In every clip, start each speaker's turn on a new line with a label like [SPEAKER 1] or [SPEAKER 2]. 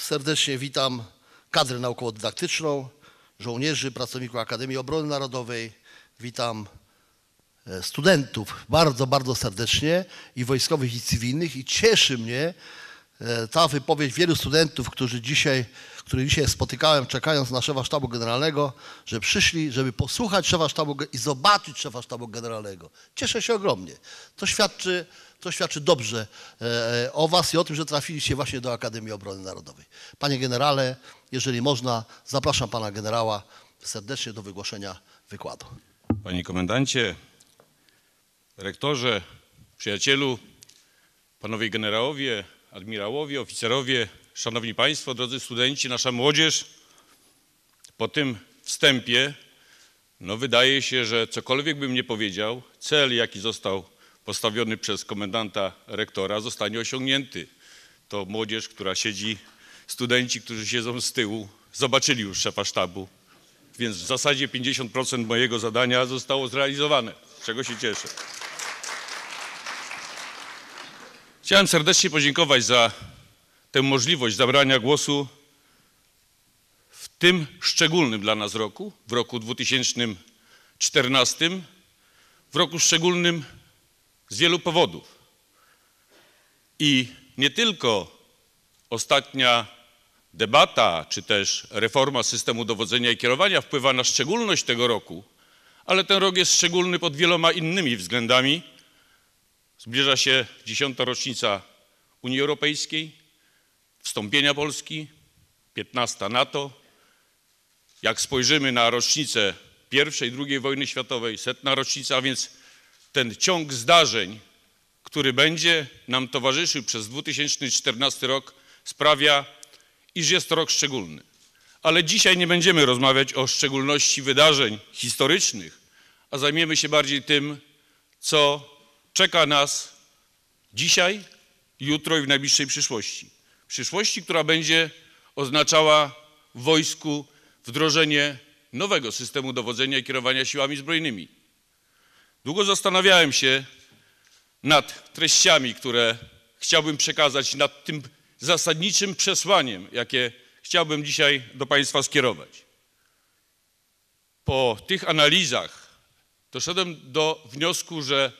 [SPEAKER 1] Serdecznie witam kadrę naukowo-dydaktyczną, żołnierzy, pracowników Akademii Obrony Narodowej. Witam e, studentów bardzo, bardzo serdecznie i wojskowych i cywilnych i cieszy mnie, E, ta wypowiedź wielu studentów, którzy dzisiaj, których dzisiaj spotykałem, czekając na szefa sztabu generalnego, że przyszli, żeby posłuchać szefa sztabu i zobaczyć szefa sztabu generalnego. Cieszę się ogromnie. To świadczy, to świadczy dobrze e, e, o Was i o tym, że trafiliście właśnie do Akademii Obrony Narodowej. Panie generale, jeżeli można, zapraszam pana generała serdecznie do wygłoszenia wykładu. Panie komendancie,
[SPEAKER 2] rektorze, przyjacielu, panowie generałowie, admirałowie, oficerowie, szanowni państwo, drodzy studenci, nasza młodzież, po tym wstępie, no wydaje się, że cokolwiek bym nie powiedział, cel jaki został postawiony przez komendanta rektora zostanie osiągnięty. To młodzież, która siedzi, studenci, którzy siedzą z tyłu, zobaczyli już szefa sztabu, więc w zasadzie 50% mojego zadania zostało zrealizowane, z czego się cieszę. Chciałem serdecznie podziękować za tę możliwość zabrania głosu w tym szczególnym dla nas roku, w roku 2014, w roku szczególnym z wielu powodów. I nie tylko ostatnia debata, czy też reforma systemu dowodzenia i kierowania wpływa na szczególność tego roku, ale ten rok jest szczególny pod wieloma innymi względami, Zbliża się dziesiąta rocznica Unii Europejskiej, wstąpienia Polski, 15 NATO. Jak spojrzymy na rocznicę pierwszej, drugiej wojny światowej, setna rocznica, a więc ten ciąg zdarzeń, który będzie nam towarzyszył przez 2014 rok, sprawia, iż jest to rok szczególny. Ale dzisiaj nie będziemy rozmawiać o szczególności wydarzeń historycznych, a zajmiemy się bardziej tym, co czeka nas dzisiaj, jutro i w najbliższej przyszłości. Przyszłości, która będzie oznaczała w wojsku wdrożenie nowego systemu dowodzenia i kierowania siłami zbrojnymi. Długo zastanawiałem się nad treściami, które chciałbym przekazać, nad tym zasadniczym przesłaniem, jakie chciałbym dzisiaj do Państwa skierować. Po tych analizach doszedłem do wniosku, że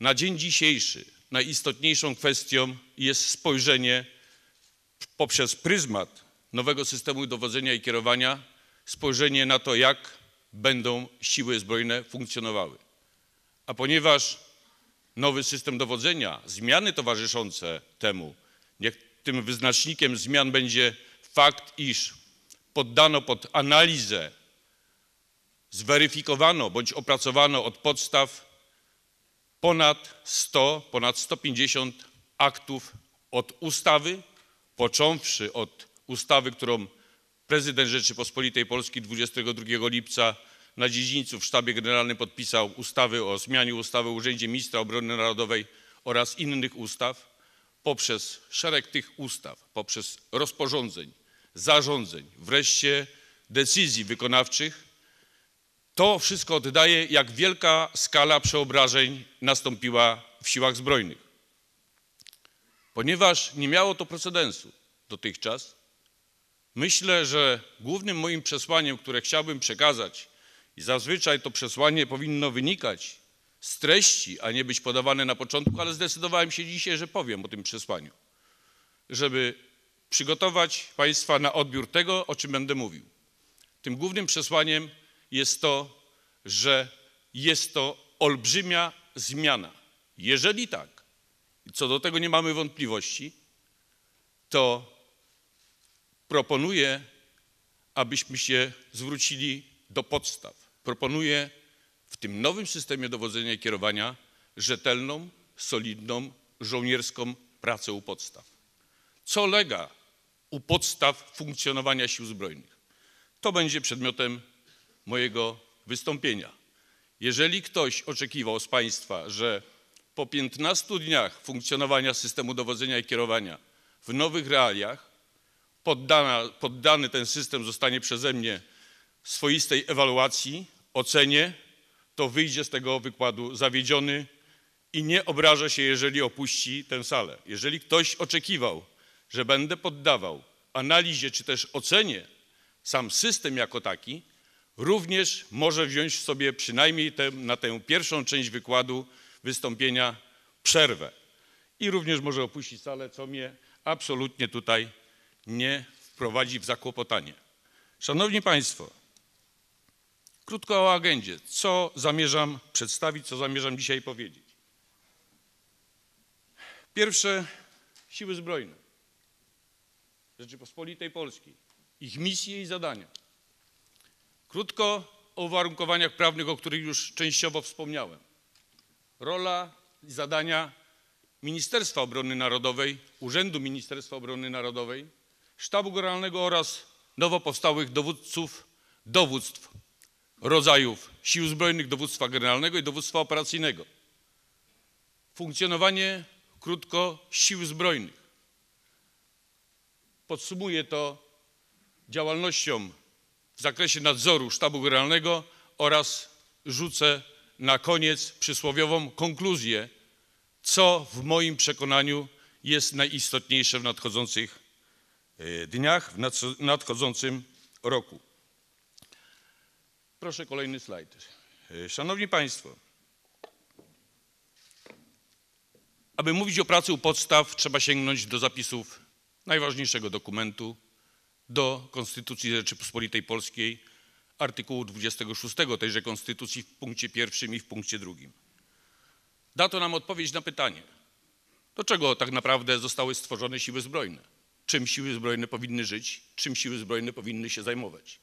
[SPEAKER 2] na dzień dzisiejszy najistotniejszą kwestią jest spojrzenie poprzez pryzmat nowego systemu dowodzenia i kierowania, spojrzenie na to, jak będą siły zbrojne funkcjonowały. A ponieważ nowy system dowodzenia, zmiany towarzyszące temu, niech tym wyznacznikiem zmian będzie fakt, iż poddano pod analizę, zweryfikowano bądź opracowano od podstaw ponad 100, ponad 150 aktów od ustawy, począwszy od ustawy, którą prezydent Rzeczypospolitej Polskiej 22 lipca na dziedzińcu w sztabie generalnym podpisał ustawy o zmianie ustawy o Urzędzie Ministra Obrony Narodowej oraz innych ustaw, poprzez szereg tych ustaw, poprzez rozporządzeń, zarządzeń, wreszcie decyzji wykonawczych to wszystko oddaje, jak wielka skala przeobrażeń nastąpiła w siłach zbrojnych. Ponieważ nie miało to precedensu dotychczas, myślę, że głównym moim przesłaniem, które chciałbym przekazać, i zazwyczaj to przesłanie powinno wynikać z treści, a nie być podawane na początku, ale zdecydowałem się dzisiaj, że powiem o tym przesłaniu, żeby przygotować Państwa na odbiór tego, o czym będę mówił. Tym głównym przesłaniem jest to, że jest to olbrzymia zmiana. Jeżeli tak, co do tego nie mamy wątpliwości, to proponuję, abyśmy się zwrócili do podstaw. Proponuję w tym nowym systemie dowodzenia i kierowania rzetelną, solidną, żołnierską pracę u podstaw. Co lega u podstaw funkcjonowania sił zbrojnych? To będzie przedmiotem mojego wystąpienia. Jeżeli ktoś oczekiwał z Państwa, że po 15 dniach funkcjonowania systemu dowodzenia i kierowania w nowych realiach poddana, poddany ten system zostanie przeze mnie swoistej ewaluacji, ocenie, to wyjdzie z tego wykładu zawiedziony i nie obraża się, jeżeli opuści tę salę. Jeżeli ktoś oczekiwał, że będę poddawał analizie czy też ocenie sam system jako taki, również może wziąć sobie przynajmniej te, na tę pierwszą część wykładu wystąpienia przerwę. I również może opuścić salę, co mnie absolutnie tutaj nie wprowadzi w zakłopotanie. Szanowni Państwo, krótko o agendzie. Co zamierzam przedstawić, co zamierzam dzisiaj powiedzieć. Pierwsze, siły zbrojne Rzeczypospolitej Polskiej, ich misje i zadania. Krótko o uwarunkowaniach prawnych, o których już częściowo wspomniałem. Rola i zadania Ministerstwa Obrony Narodowej, Urzędu Ministerstwa Obrony Narodowej, Sztabu Generalnego oraz nowo powstałych dowódców dowództw rodzajów Sił Zbrojnych, Dowództwa Generalnego i Dowództwa Operacyjnego. Funkcjonowanie, krótko, Sił Zbrojnych. Podsumuję to działalnością w zakresie nadzoru Sztabu Generalnego oraz rzucę na koniec przysłowiową konkluzję, co w moim przekonaniu jest najistotniejsze w nadchodzących e, dniach, w nadchodzącym roku. Proszę kolejny slajd. E, szanowni Państwo, aby mówić o pracy u podstaw, trzeba sięgnąć do zapisów najważniejszego dokumentu do Konstytucji Rzeczypospolitej Polskiej artykułu 26 tejże Konstytucji w punkcie pierwszym i w punkcie drugim. Da to nam odpowiedź na pytanie, do czego tak naprawdę zostały stworzone siły zbrojne, czym siły zbrojne powinny żyć, czym siły zbrojne powinny się zajmować.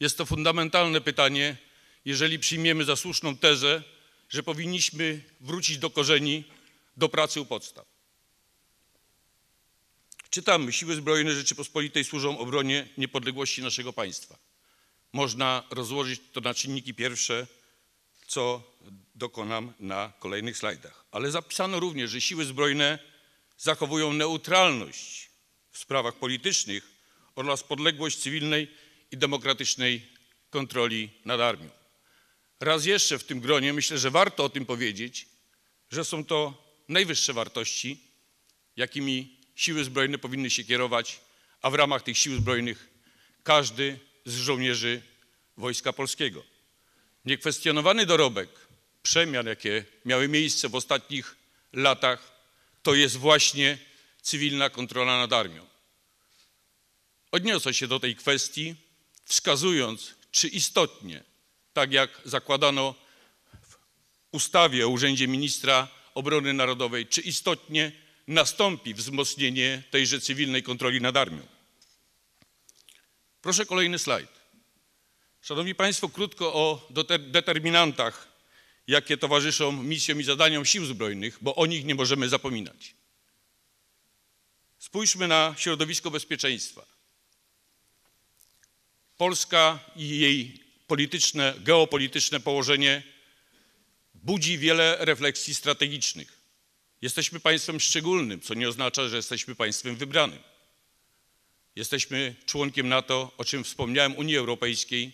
[SPEAKER 2] Jest to fundamentalne pytanie, jeżeli przyjmiemy za słuszną tezę, że powinniśmy wrócić do korzeni, do pracy u podstaw. Czytamy, siły zbrojne Rzeczypospolitej służą obronie niepodległości naszego państwa. Można rozłożyć to na czynniki pierwsze, co dokonam na kolejnych slajdach. Ale zapisano również, że siły zbrojne zachowują neutralność w sprawach politycznych oraz podległość cywilnej i demokratycznej kontroli nad armią. Raz jeszcze w tym gronie myślę, że warto o tym powiedzieć, że są to najwyższe wartości, jakimi siły zbrojne powinny się kierować, a w ramach tych sił zbrojnych każdy z żołnierzy Wojska Polskiego. Niekwestionowany dorobek przemian, jakie miały miejsce w ostatnich latach, to jest właśnie cywilna kontrola nad armią. Odniosę się do tej kwestii, wskazując, czy istotnie, tak jak zakładano w ustawie o Urzędzie Ministra Obrony Narodowej, czy istotnie nastąpi wzmocnienie tejże cywilnej kontroli nad armią. Proszę kolejny slajd. Szanowni Państwo, krótko o determinantach, jakie towarzyszą misjom i zadaniom sił zbrojnych, bo o nich nie możemy zapominać. Spójrzmy na środowisko bezpieczeństwa. Polska i jej polityczne, geopolityczne położenie budzi wiele refleksji strategicznych. Jesteśmy państwem szczególnym, co nie oznacza, że jesteśmy państwem wybranym. Jesteśmy członkiem NATO, o czym wspomniałem, Unii Europejskiej.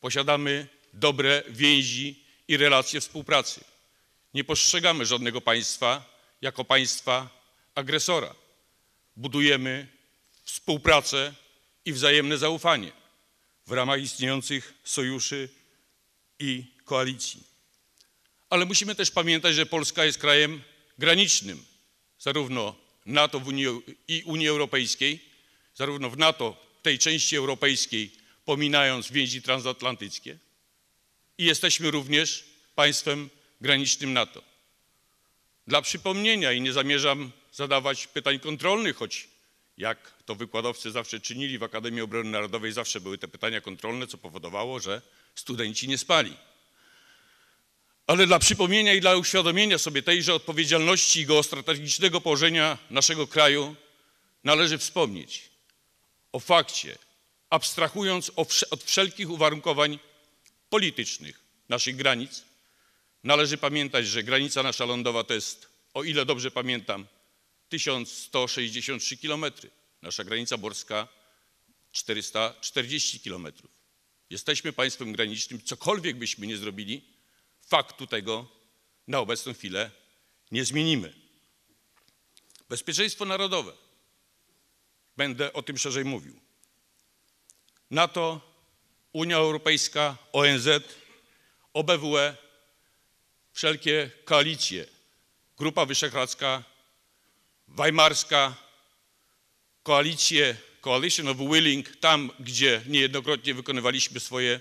[SPEAKER 2] Posiadamy dobre więzi i relacje współpracy. Nie postrzegamy żadnego państwa jako państwa agresora. Budujemy współpracę i wzajemne zaufanie w ramach istniejących sojuszy i koalicji. Ale musimy też pamiętać, że Polska jest krajem granicznym zarówno NATO Unii, i Unii Europejskiej, zarówno w NATO, tej części europejskiej, pominając więzi transatlantyckie i jesteśmy również państwem granicznym NATO. Dla przypomnienia i nie zamierzam zadawać pytań kontrolnych, choć jak to wykładowcy zawsze czynili w Akademii Obrony Narodowej, zawsze były te pytania kontrolne, co powodowało, że studenci nie spali ale dla przypomnienia i dla uświadomienia sobie tejże odpowiedzialności i geostrategicznego położenia naszego kraju należy wspomnieć o fakcie, abstrahując od wszelkich uwarunkowań politycznych naszych granic, należy pamiętać, że granica nasza lądowa to jest, o ile dobrze pamiętam, 1163 km. Nasza granica borska 440 km. Jesteśmy państwem granicznym, cokolwiek byśmy nie zrobili, faktu tego na obecną chwilę nie zmienimy. Bezpieczeństwo narodowe. Będę o tym szerzej mówił. NATO, Unia Europejska, ONZ, OBWE, wszelkie koalicje, Grupa Wyszehradzka, Weimarska, koalicje, Coalition of Willing, tam gdzie niejednokrotnie wykonywaliśmy swoje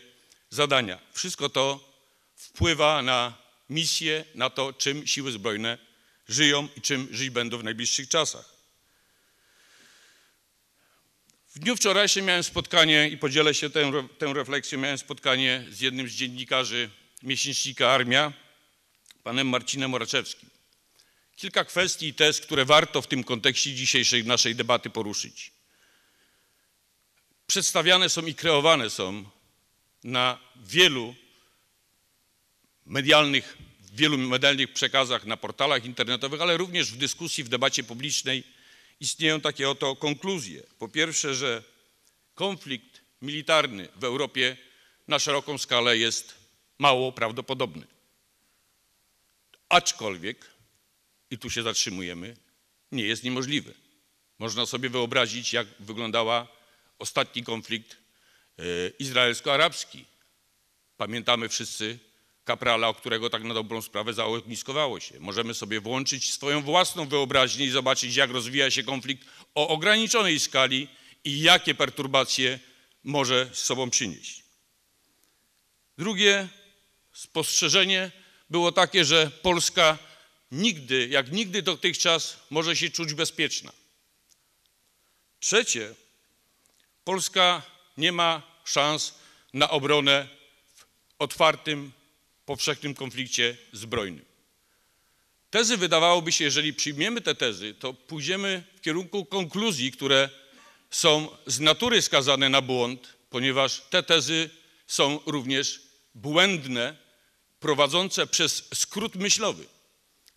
[SPEAKER 2] zadania. Wszystko to wpływa na misję, na to, czym siły zbrojne żyją i czym żyć będą w najbliższych czasach. W dniu wczorajszym miałem spotkanie i podzielę się tę, tę refleksją. Miałem spotkanie z jednym z dziennikarzy miesięcznika Armia, panem Marcinem Moraczewskim. Kilka kwestii i tez, które warto w tym kontekście dzisiejszej naszej debaty poruszyć. Przedstawiane są i kreowane są na wielu medialnych, w wielu medialnych przekazach na portalach internetowych, ale również w dyskusji, w debacie publicznej istnieją takie oto konkluzje. Po pierwsze, że konflikt militarny w Europie na szeroką skalę jest mało prawdopodobny. Aczkolwiek, i tu się zatrzymujemy, nie jest niemożliwy. Można sobie wyobrazić, jak wyglądała ostatni konflikt e, izraelsko-arabski. Pamiętamy wszyscy kaprala, o którego tak na dobrą sprawę zaogniskowało się. Możemy sobie włączyć swoją własną wyobraźnię i zobaczyć, jak rozwija się konflikt o ograniczonej skali i jakie perturbacje może z sobą przynieść. Drugie spostrzeżenie było takie, że Polska nigdy, jak nigdy dotychczas, może się czuć bezpieczna. Trzecie, Polska nie ma szans na obronę w otwartym powszechnym konflikcie zbrojnym. Tezy wydawałoby się, jeżeli przyjmiemy te tezy, to pójdziemy w kierunku konkluzji, które są z natury skazane na błąd, ponieważ te tezy są również błędne, prowadzące przez skrót myślowy.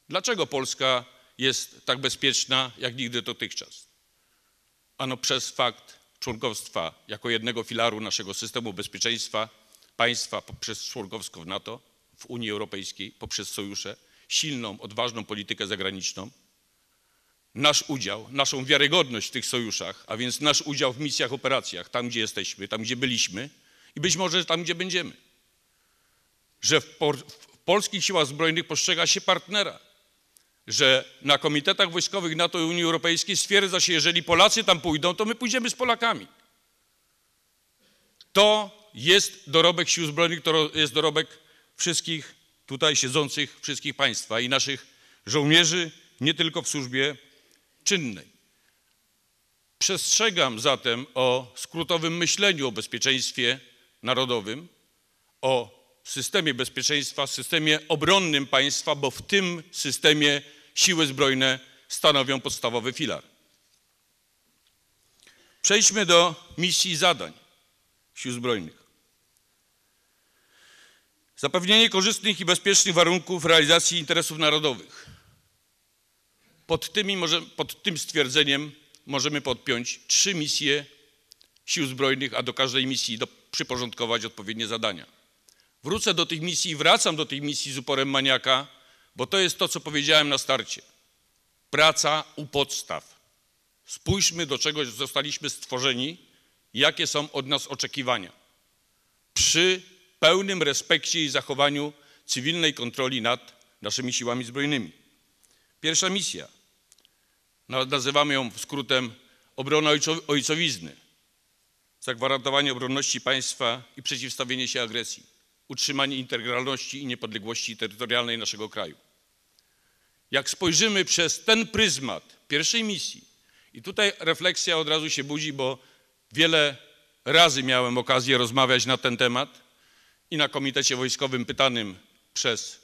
[SPEAKER 2] Dlaczego Polska jest tak bezpieczna jak nigdy dotychczas? Ano przez fakt członkostwa jako jednego filaru naszego systemu bezpieczeństwa państwa przez członkowsko w NATO w Unii Europejskiej poprzez sojusze, silną, odważną politykę zagraniczną, nasz udział, naszą wiarygodność w tych sojuszach, a więc nasz udział w misjach, operacjach, tam gdzie jesteśmy, tam gdzie byliśmy i być może tam gdzie będziemy. Że w, w polskich siłach zbrojnych postrzega się partnera, że na komitetach wojskowych NATO i Unii Europejskiej stwierdza się, jeżeli Polacy tam pójdą, to my pójdziemy z Polakami. To jest dorobek sił zbrojnych, to jest dorobek wszystkich tutaj siedzących, wszystkich Państwa i naszych żołnierzy, nie tylko w służbie czynnej. Przestrzegam zatem o skrótowym myśleniu o bezpieczeństwie narodowym, o systemie bezpieczeństwa, systemie obronnym państwa, bo w tym systemie siły zbrojne stanowią podstawowy filar. Przejdźmy do misji i zadań Sił Zbrojnych. Zapewnienie korzystnych i bezpiecznych warunków realizacji interesów narodowych. Pod, tymi może, pod tym stwierdzeniem możemy podpiąć trzy misje Sił Zbrojnych, a do każdej misji do, przyporządkować odpowiednie zadania. Wrócę do tych misji i wracam do tych misji z uporem maniaka, bo to jest to, co powiedziałem na starcie. Praca u podstaw. Spójrzmy, do czego zostaliśmy stworzeni, jakie są od nas oczekiwania. Przy pełnym respekcie i zachowaniu cywilnej kontroli nad naszymi siłami zbrojnymi. Pierwsza misja, nazywamy ją skrótem obrona ojcowizny, zagwarantowanie obronności państwa i przeciwstawienie się agresji, utrzymanie integralności i niepodległości terytorialnej naszego kraju. Jak spojrzymy przez ten pryzmat pierwszej misji, i tutaj refleksja od razu się budzi, bo wiele razy miałem okazję rozmawiać na ten temat, i na komitecie wojskowym pytanym przez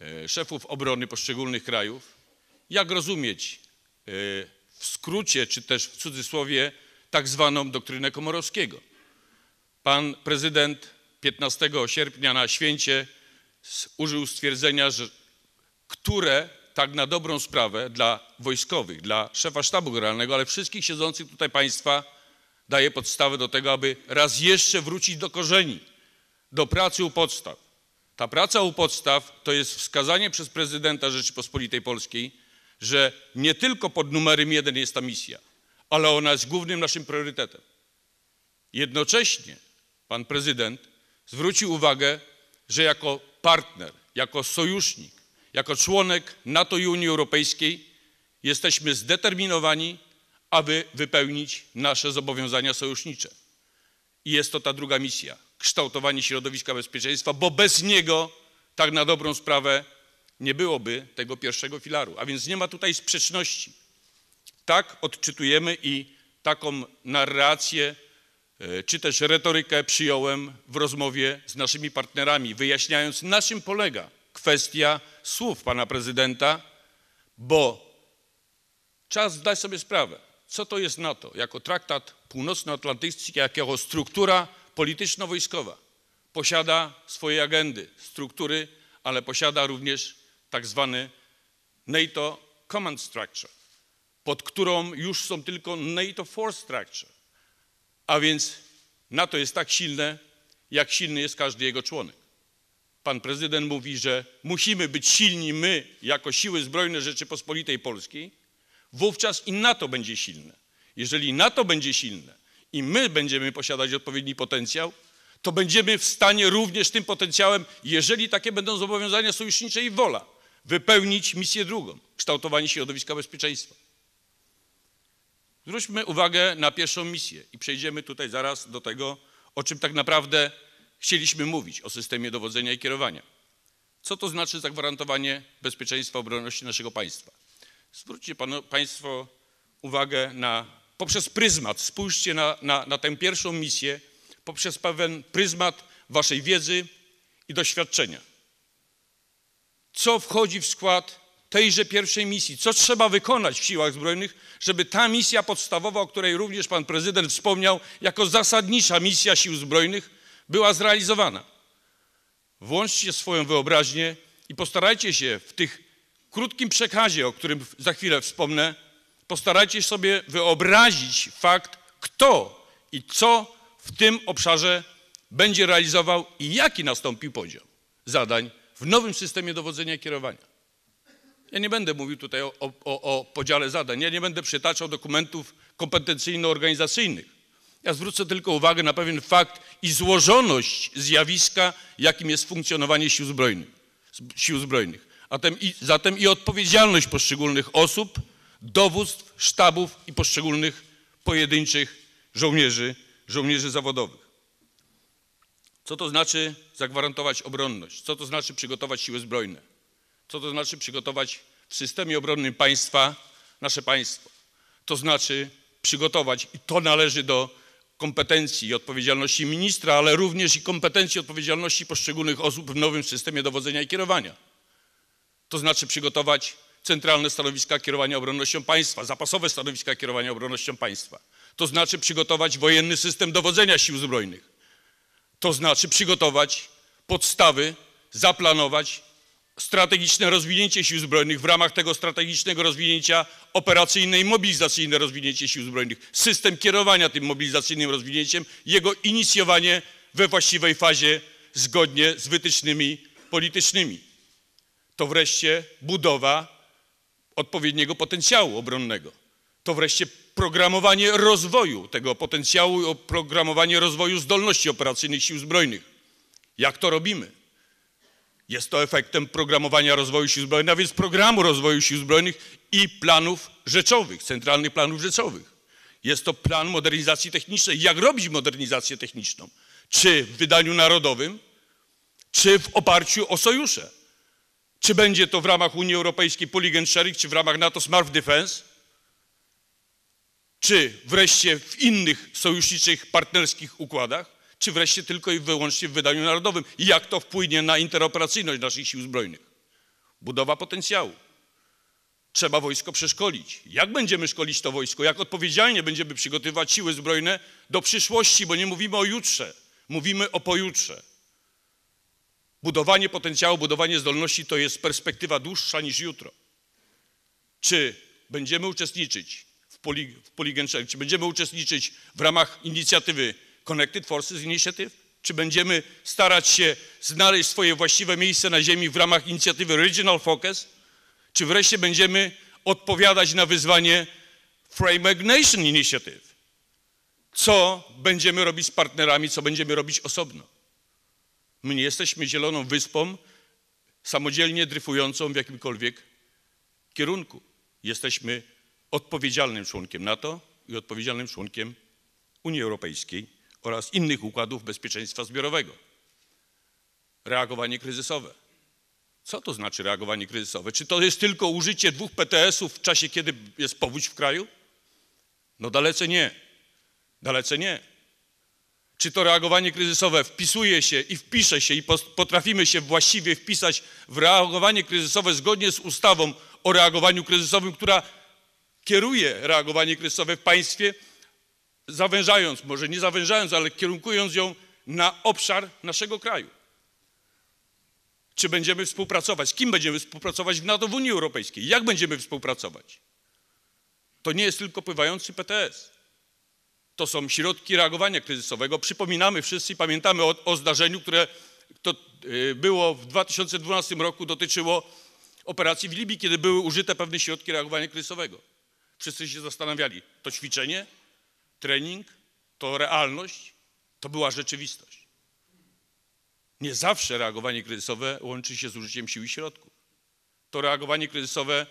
[SPEAKER 2] e, szefów obrony poszczególnych krajów, jak rozumieć e, w skrócie czy też w cudzysłowie tak zwaną doktrynę Komorowskiego. Pan prezydent 15 sierpnia na święcie użył stwierdzenia, że które tak na dobrą sprawę dla wojskowych, dla szefa sztabu generalnego, ale wszystkich siedzących tutaj państwa daje podstawę do tego, aby raz jeszcze wrócić do korzeni do pracy u podstaw. Ta praca u podstaw to jest wskazanie przez prezydenta Rzeczypospolitej Polskiej, że nie tylko pod numerem jeden jest ta misja, ale ona jest głównym naszym priorytetem. Jednocześnie pan prezydent zwrócił uwagę, że jako partner, jako sojusznik, jako członek NATO i Unii Europejskiej jesteśmy zdeterminowani, aby wypełnić nasze zobowiązania sojusznicze. I jest to ta druga misja kształtowanie środowiska bezpieczeństwa, bo bez niego tak na dobrą sprawę nie byłoby tego pierwszego filaru. A więc nie ma tutaj sprzeczności. Tak odczytujemy i taką narrację e, czy też retorykę przyjąłem w rozmowie z naszymi partnerami, wyjaśniając na czym polega kwestia słów pana prezydenta, bo czas zdać sobie sprawę, co to jest NATO jako traktat północnoatlantycki, jako struktura polityczno-wojskowa posiada swoje agendy, struktury, ale posiada również tak zwany NATO Command Structure, pod którą już są tylko NATO Force Structure. A więc NATO jest tak silne, jak silny jest każdy jego członek. Pan prezydent mówi, że musimy być silni my, jako siły zbrojne Rzeczypospolitej Polskiej, wówczas i NATO będzie silne. Jeżeli NATO będzie silne, i my będziemy posiadać odpowiedni potencjał, to będziemy w stanie również tym potencjałem, jeżeli takie będą zobowiązania sojusznicze i wola, wypełnić misję drugą kształtowanie środowiska bezpieczeństwa. Zwróćmy uwagę na pierwszą misję i przejdziemy tutaj zaraz do tego, o czym tak naprawdę chcieliśmy mówić o systemie dowodzenia i kierowania. Co to znaczy zagwarantowanie bezpieczeństwa obronności naszego państwa? Zwróćcie panu, Państwo uwagę na poprzez pryzmat, spójrzcie na, na, na tę pierwszą misję, poprzez pewien pryzmat waszej wiedzy i doświadczenia. Co wchodzi w skład tejże pierwszej misji? Co trzeba wykonać w siłach zbrojnych, żeby ta misja podstawowa, o której również pan prezydent wspomniał, jako zasadnicza misja sił zbrojnych, była zrealizowana? Włączcie swoją wyobraźnię i postarajcie się w tych krótkim przekazie, o którym za chwilę wspomnę, postarajcie się sobie wyobrazić fakt, kto i co w tym obszarze będzie realizował i jaki nastąpi podział zadań w nowym systemie dowodzenia i kierowania. Ja nie będę mówił tutaj o, o, o podziale zadań, ja nie będę przytaczał dokumentów kompetencyjno-organizacyjnych. Ja zwrócę tylko uwagę na pewien fakt i złożoność zjawiska, jakim jest funkcjonowanie sił zbrojnych. Sił zbrojnych. A tem, i, zatem i odpowiedzialność poszczególnych osób, dowództw, sztabów i poszczególnych pojedynczych żołnierzy, żołnierzy zawodowych. Co to znaczy zagwarantować obronność? Co to znaczy przygotować siły zbrojne? Co to znaczy przygotować w systemie obronnym państwa nasze państwo? To znaczy przygotować, i to należy do kompetencji i odpowiedzialności ministra, ale również i kompetencji i odpowiedzialności poszczególnych osób w nowym systemie dowodzenia i kierowania. To znaczy przygotować centralne stanowiska kierowania obronnością państwa, zapasowe stanowiska kierowania obronnością państwa. To znaczy przygotować wojenny system dowodzenia sił zbrojnych. To znaczy przygotować podstawy, zaplanować strategiczne rozwinięcie sił zbrojnych, w ramach tego strategicznego rozwinięcia operacyjne i mobilizacyjne rozwinięcie sił zbrojnych, system kierowania tym mobilizacyjnym rozwinięciem, jego inicjowanie we właściwej fazie zgodnie z wytycznymi politycznymi. To wreszcie budowa odpowiedniego potencjału obronnego. To wreszcie programowanie rozwoju tego potencjału i programowanie rozwoju zdolności operacyjnych sił zbrojnych. Jak to robimy? Jest to efektem programowania rozwoju sił zbrojnych, a więc programu rozwoju sił zbrojnych i planów rzeczowych, centralnych planów rzeczowych. Jest to plan modernizacji technicznej. Jak robić modernizację techniczną? Czy w wydaniu narodowym, czy w oparciu o sojusze. Czy będzie to w ramach Unii Europejskiej Polygon Sharing, czy w ramach NATO Smart Defense? Czy wreszcie w innych sojuszniczych, partnerskich układach? Czy wreszcie tylko i wyłącznie w wydaniu narodowym? I jak to wpłynie na interoperacyjność naszych sił zbrojnych? Budowa potencjału. Trzeba wojsko przeszkolić. Jak będziemy szkolić to wojsko? Jak odpowiedzialnie będziemy przygotowywać siły zbrojne do przyszłości? Bo nie mówimy o jutrze, mówimy o pojutrze. Budowanie potencjału, budowanie zdolności to jest perspektywa dłuższa niż jutro. Czy będziemy uczestniczyć w, poli, w czy będziemy uczestniczyć w ramach inicjatywy Connected Forces Initiative? Czy będziemy starać się znaleźć swoje właściwe miejsce na ziemi w ramach inicjatywy Regional Focus? Czy wreszcie będziemy odpowiadać na wyzwanie Framework Nation Initiative? Co będziemy robić z partnerami, co będziemy robić osobno? My nie jesteśmy zieloną wyspą samodzielnie dryfującą w jakimkolwiek kierunku. Jesteśmy odpowiedzialnym członkiem NATO i odpowiedzialnym członkiem Unii Europejskiej oraz innych układów bezpieczeństwa zbiorowego. Reagowanie kryzysowe. Co to znaczy reagowanie kryzysowe? Czy to jest tylko użycie dwóch PTS-ów w czasie, kiedy jest powódź w kraju? No dalece nie. Dalece nie czy to reagowanie kryzysowe wpisuje się i wpisze się i potrafimy się właściwie wpisać w reagowanie kryzysowe zgodnie z ustawą o reagowaniu kryzysowym, która kieruje reagowanie kryzysowe w państwie, zawężając, może nie zawężając, ale kierunkując ją na obszar naszego kraju. Czy będziemy współpracować? Z kim będziemy współpracować w NATO, w Unii Europejskiej? Jak będziemy współpracować? To nie jest tylko pływający PTS to są środki reagowania kryzysowego. Przypominamy wszyscy, i pamiętamy o, o zdarzeniu, które to y, było w 2012 roku, dotyczyło operacji w Libii, kiedy były użyte pewne środki reagowania kryzysowego. Wszyscy się zastanawiali, to ćwiczenie, trening, to realność, to była rzeczywistość. Nie zawsze reagowanie kryzysowe łączy się z użyciem sił i środków. To reagowanie kryzysowe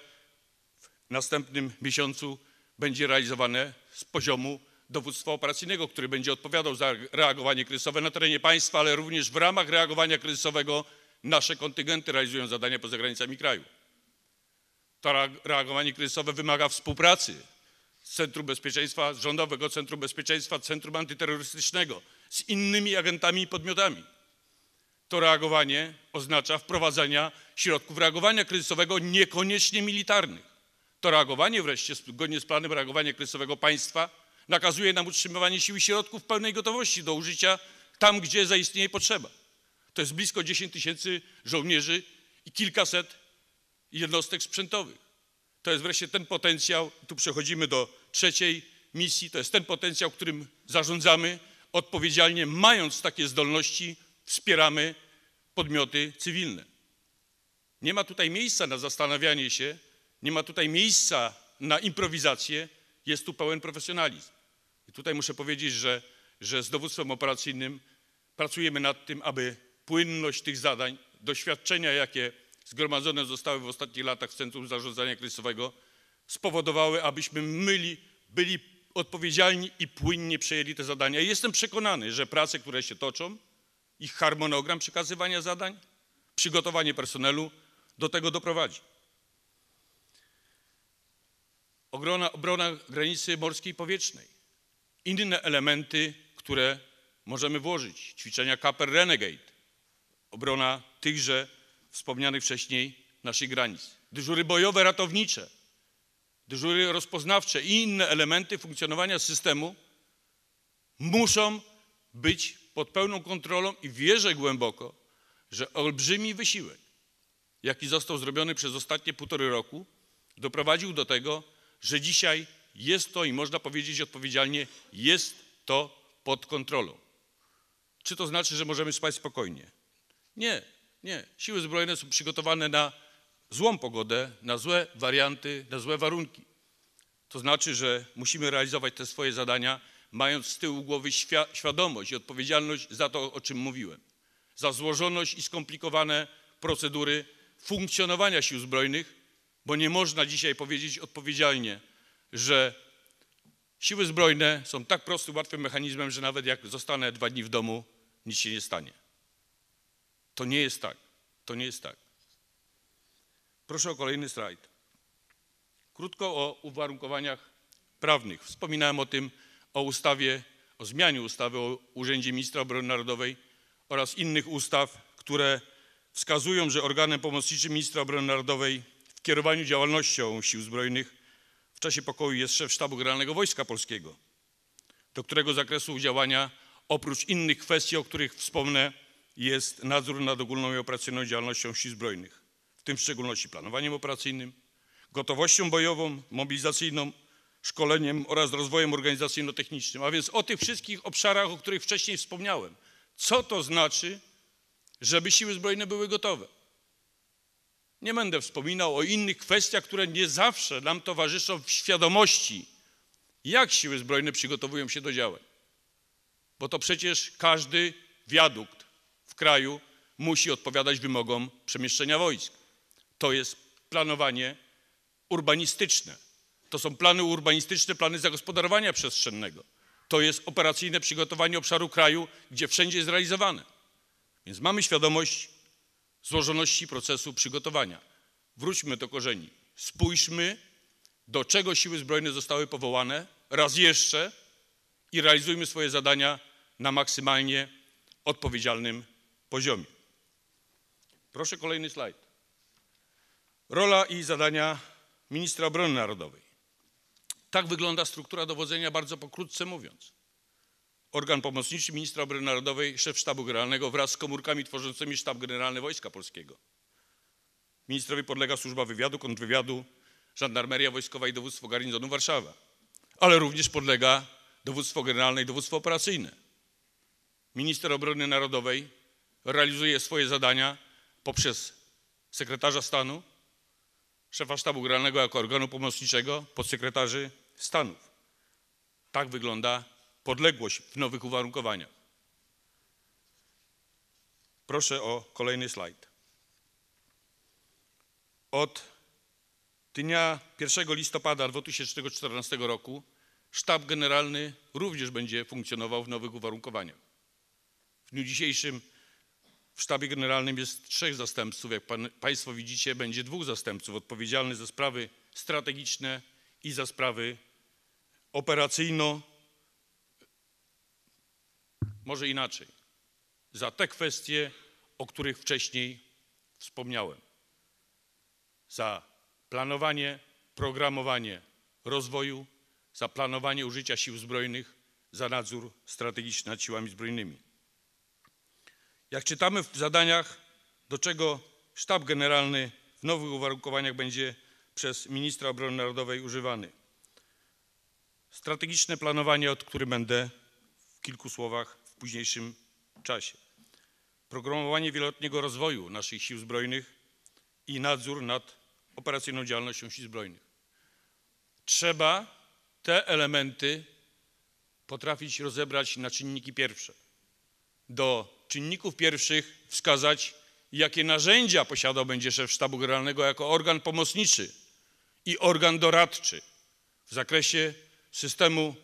[SPEAKER 2] w następnym miesiącu będzie realizowane z poziomu dowództwa operacyjnego, który będzie odpowiadał za reagowanie kryzysowe na terenie państwa, ale również w ramach reagowania kryzysowego nasze kontyngenty realizują zadania poza granicami kraju. To reagowanie kryzysowe wymaga współpracy z Centrum Bezpieczeństwa, z Rządowego Centrum Bezpieczeństwa, Centrum Antyterrorystycznego, z innymi agentami i podmiotami. To reagowanie oznacza wprowadzenia środków reagowania kryzysowego, niekoniecznie militarnych. To reagowanie wreszcie, zgodnie z planem reagowania kryzysowego państwa, Nakazuje nam utrzymywanie sił i środków w pełnej gotowości do użycia tam, gdzie zaistnieje potrzeba. To jest blisko 10 tysięcy żołnierzy i kilkaset jednostek sprzętowych. To jest wreszcie ten potencjał, tu przechodzimy do trzeciej misji, to jest ten potencjał, którym zarządzamy odpowiedzialnie, mając takie zdolności, wspieramy podmioty cywilne. Nie ma tutaj miejsca na zastanawianie się, nie ma tutaj miejsca na improwizację, jest tu pełen profesjonalizm. I tutaj muszę powiedzieć, że, że z dowództwem operacyjnym pracujemy nad tym, aby płynność tych zadań, doświadczenia, jakie zgromadzone zostały w ostatnich latach w Centrum Zarządzania Kryzysowego, spowodowały, abyśmy myli, byli odpowiedzialni i płynnie przejęli te zadania. I jestem przekonany, że prace, które się toczą, ich harmonogram przekazywania zadań, przygotowanie personelu do tego doprowadzi. Obrona, obrona granicy morskiej i powietrznej inne elementy, które możemy włożyć. Ćwiczenia Kaper Renegade, obrona tychże wspomnianych wcześniej naszych granic. Dyżury bojowe ratownicze, dyżury rozpoznawcze i inne elementy funkcjonowania systemu muszą być pod pełną kontrolą i wierzę głęboko, że olbrzymi wysiłek, jaki został zrobiony przez ostatnie półtory roku, doprowadził do tego, że dzisiaj jest to i można powiedzieć odpowiedzialnie, jest to pod kontrolą. Czy to znaczy, że możemy spać spokojnie? Nie, nie. Siły zbrojne są przygotowane na złą pogodę, na złe warianty, na złe warunki. To znaczy, że musimy realizować te swoje zadania, mając z tyłu głowy świadomość i odpowiedzialność za to, o czym mówiłem. Za złożoność i skomplikowane procedury funkcjonowania sił zbrojnych, bo nie można dzisiaj powiedzieć odpowiedzialnie, że siły zbrojne są tak prostym, łatwym mechanizmem, że nawet jak zostanę dwa dni w domu, nic się nie stanie. To nie jest tak. To nie jest tak. Proszę o kolejny slajd. Krótko o uwarunkowaniach prawnych. Wspominałem o tym, o ustawie, o zmianie ustawy o Urzędzie Ministra Obrony Narodowej oraz innych ustaw, które wskazują, że organem pomocniczym Ministra Obrony Narodowej w kierowaniu działalnością Sił Zbrojnych w czasie pokoju jest szef sztabu Generalnego Wojska Polskiego, do którego zakresu działania, oprócz innych kwestii, o których wspomnę, jest nadzór nad ogólną i operacyjną działalnością sił zbrojnych, w tym w szczególności planowaniem operacyjnym, gotowością bojową, mobilizacyjną, szkoleniem oraz rozwojem organizacyjno-technicznym. A więc o tych wszystkich obszarach, o których wcześniej wspomniałem. Co to znaczy, żeby siły zbrojne były gotowe? Nie będę wspominał o innych kwestiach, które nie zawsze nam towarzyszą w świadomości, jak siły zbrojne przygotowują się do działań. Bo to przecież każdy wiadukt w kraju musi odpowiadać wymogom przemieszczenia wojsk. To jest planowanie urbanistyczne. To są plany urbanistyczne, plany zagospodarowania przestrzennego. To jest operacyjne przygotowanie obszaru kraju, gdzie wszędzie jest realizowane. Więc mamy świadomość złożoności procesu przygotowania. Wróćmy do korzeni. Spójrzmy, do czego siły zbrojne zostały powołane raz jeszcze i realizujmy swoje zadania na maksymalnie odpowiedzialnym poziomie. Proszę kolejny slajd. Rola i zadania ministra obrony narodowej. Tak wygląda struktura dowodzenia, bardzo pokrótce mówiąc organ pomocniczy ministra obrony narodowej, szef sztabu generalnego wraz z komórkami tworzącymi sztab generalny Wojska Polskiego. Ministrowi podlega służba wywiadu, kontrwywiadu, żandarmeria wojskowa i dowództwo garnizonu Warszawa, ale również podlega dowództwo generalne i dowództwo operacyjne. Minister obrony narodowej realizuje swoje zadania poprzez sekretarza stanu, szefa sztabu generalnego jako organu pomocniczego, podsekretarzy stanów. Tak wygląda podległość w nowych uwarunkowaniach. Proszę o kolejny slajd. Od dnia 1 listopada 2014 roku Sztab Generalny również będzie funkcjonował w nowych uwarunkowaniach. W dniu dzisiejszym w Sztabie Generalnym jest trzech zastępców. Jak pan, Państwo widzicie, będzie dwóch zastępców odpowiedzialnych za sprawy strategiczne i za sprawy operacyjno może inaczej, za te kwestie, o których wcześniej wspomniałem. Za planowanie, programowanie rozwoju, za planowanie użycia sił zbrojnych, za nadzór strategiczny nad siłami zbrojnymi. Jak czytamy w zadaniach, do czego Sztab Generalny w nowych uwarunkowaniach będzie przez ministra obrony narodowej używany. Strategiczne planowanie, od którego będę w kilku słowach w późniejszym czasie. Programowanie wieloletniego rozwoju naszych sił zbrojnych i nadzór nad operacyjną działalnością sił zbrojnych. Trzeba te elementy potrafić rozebrać na czynniki pierwsze. Do czynników pierwszych wskazać, jakie narzędzia posiadał będzie szef Sztabu Generalnego jako organ pomocniczy i organ doradczy w zakresie systemu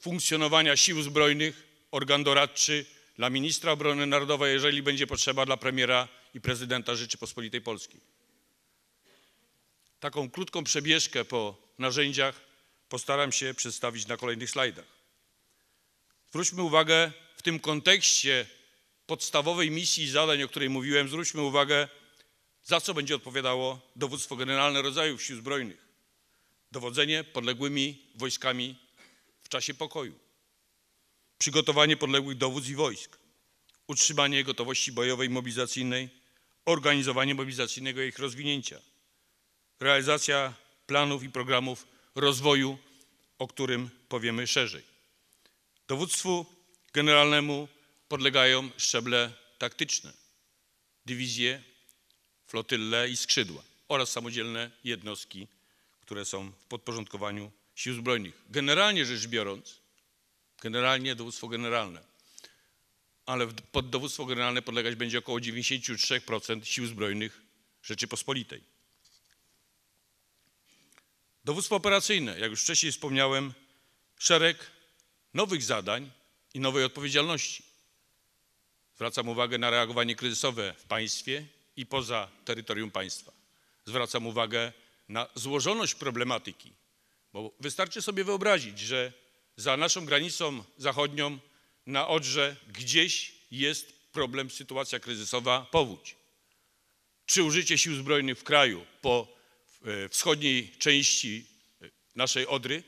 [SPEAKER 2] funkcjonowania sił zbrojnych organ doradczy dla ministra obrony narodowej, jeżeli będzie potrzeba dla premiera i prezydenta Rzeczypospolitej Polskiej. Taką krótką przebieżkę po narzędziach postaram się przedstawić na kolejnych slajdach. Zwróćmy uwagę w tym kontekście podstawowej misji i zadań, o której mówiłem, zwróćmy uwagę, za co będzie odpowiadało dowództwo generalne rodzajów sił zbrojnych. Dowodzenie podległymi wojskami w czasie pokoju przygotowanie podległych dowództw i wojsk, utrzymanie gotowości bojowej i mobilizacyjnej, organizowanie mobilizacyjnego i ich rozwinięcia, realizacja planów i programów rozwoju, o którym powiemy szerzej. Dowództwu generalnemu podlegają szczeble taktyczne, dywizje, flotyle i skrzydła oraz samodzielne jednostki, które są w podporządkowaniu Sił Zbrojnych. Generalnie rzecz biorąc, Generalnie dowództwo generalne. Ale pod dowództwo generalne podlegać będzie około 93% sił zbrojnych Rzeczypospolitej. Dowództwo operacyjne, jak już wcześniej wspomniałem, szereg nowych zadań i nowej odpowiedzialności. Zwracam uwagę na reagowanie kryzysowe w państwie i poza terytorium państwa. Zwracam uwagę na złożoność problematyki, bo wystarczy sobie wyobrazić, że za naszą granicą zachodnią, na Odrze, gdzieś jest problem, sytuacja kryzysowa, powódź. Czy użycie sił zbrojnych w kraju po e, wschodniej części e, naszej Odry,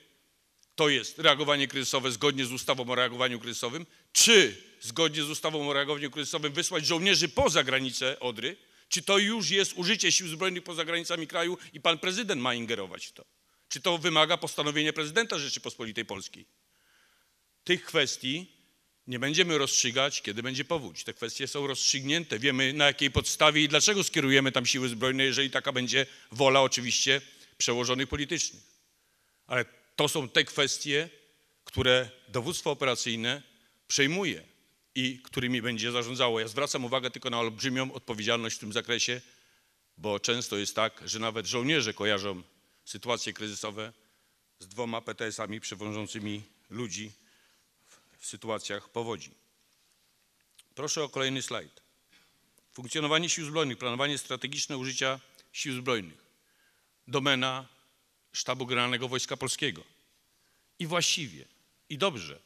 [SPEAKER 2] to jest reagowanie kryzysowe zgodnie z ustawą o reagowaniu kryzysowym, czy zgodnie z ustawą o reagowaniu kryzysowym wysłać żołnierzy poza granicę Odry, czy to już jest użycie sił zbrojnych poza granicami kraju i pan prezydent ma ingerować w to? Czy to wymaga postanowienia prezydenta Rzeczypospolitej Polskiej? tych kwestii nie będziemy rozstrzygać, kiedy będzie powódź. Te kwestie są rozstrzygnięte, wiemy na jakiej podstawie i dlaczego skierujemy tam siły zbrojne, jeżeli taka będzie wola oczywiście przełożonych politycznych. Ale to są te kwestie, które dowództwo operacyjne przejmuje i którymi będzie zarządzało. Ja zwracam uwagę tylko na olbrzymią odpowiedzialność w tym zakresie, bo często jest tak, że nawet żołnierze kojarzą sytuacje kryzysowe z dwoma PTS-ami przewożącymi ludzi w sytuacjach powodzi. Proszę o kolejny slajd. Funkcjonowanie sił zbrojnych, planowanie strategiczne użycia sił zbrojnych. Domena Sztabu Generalnego Wojska Polskiego. I właściwie, i dobrze,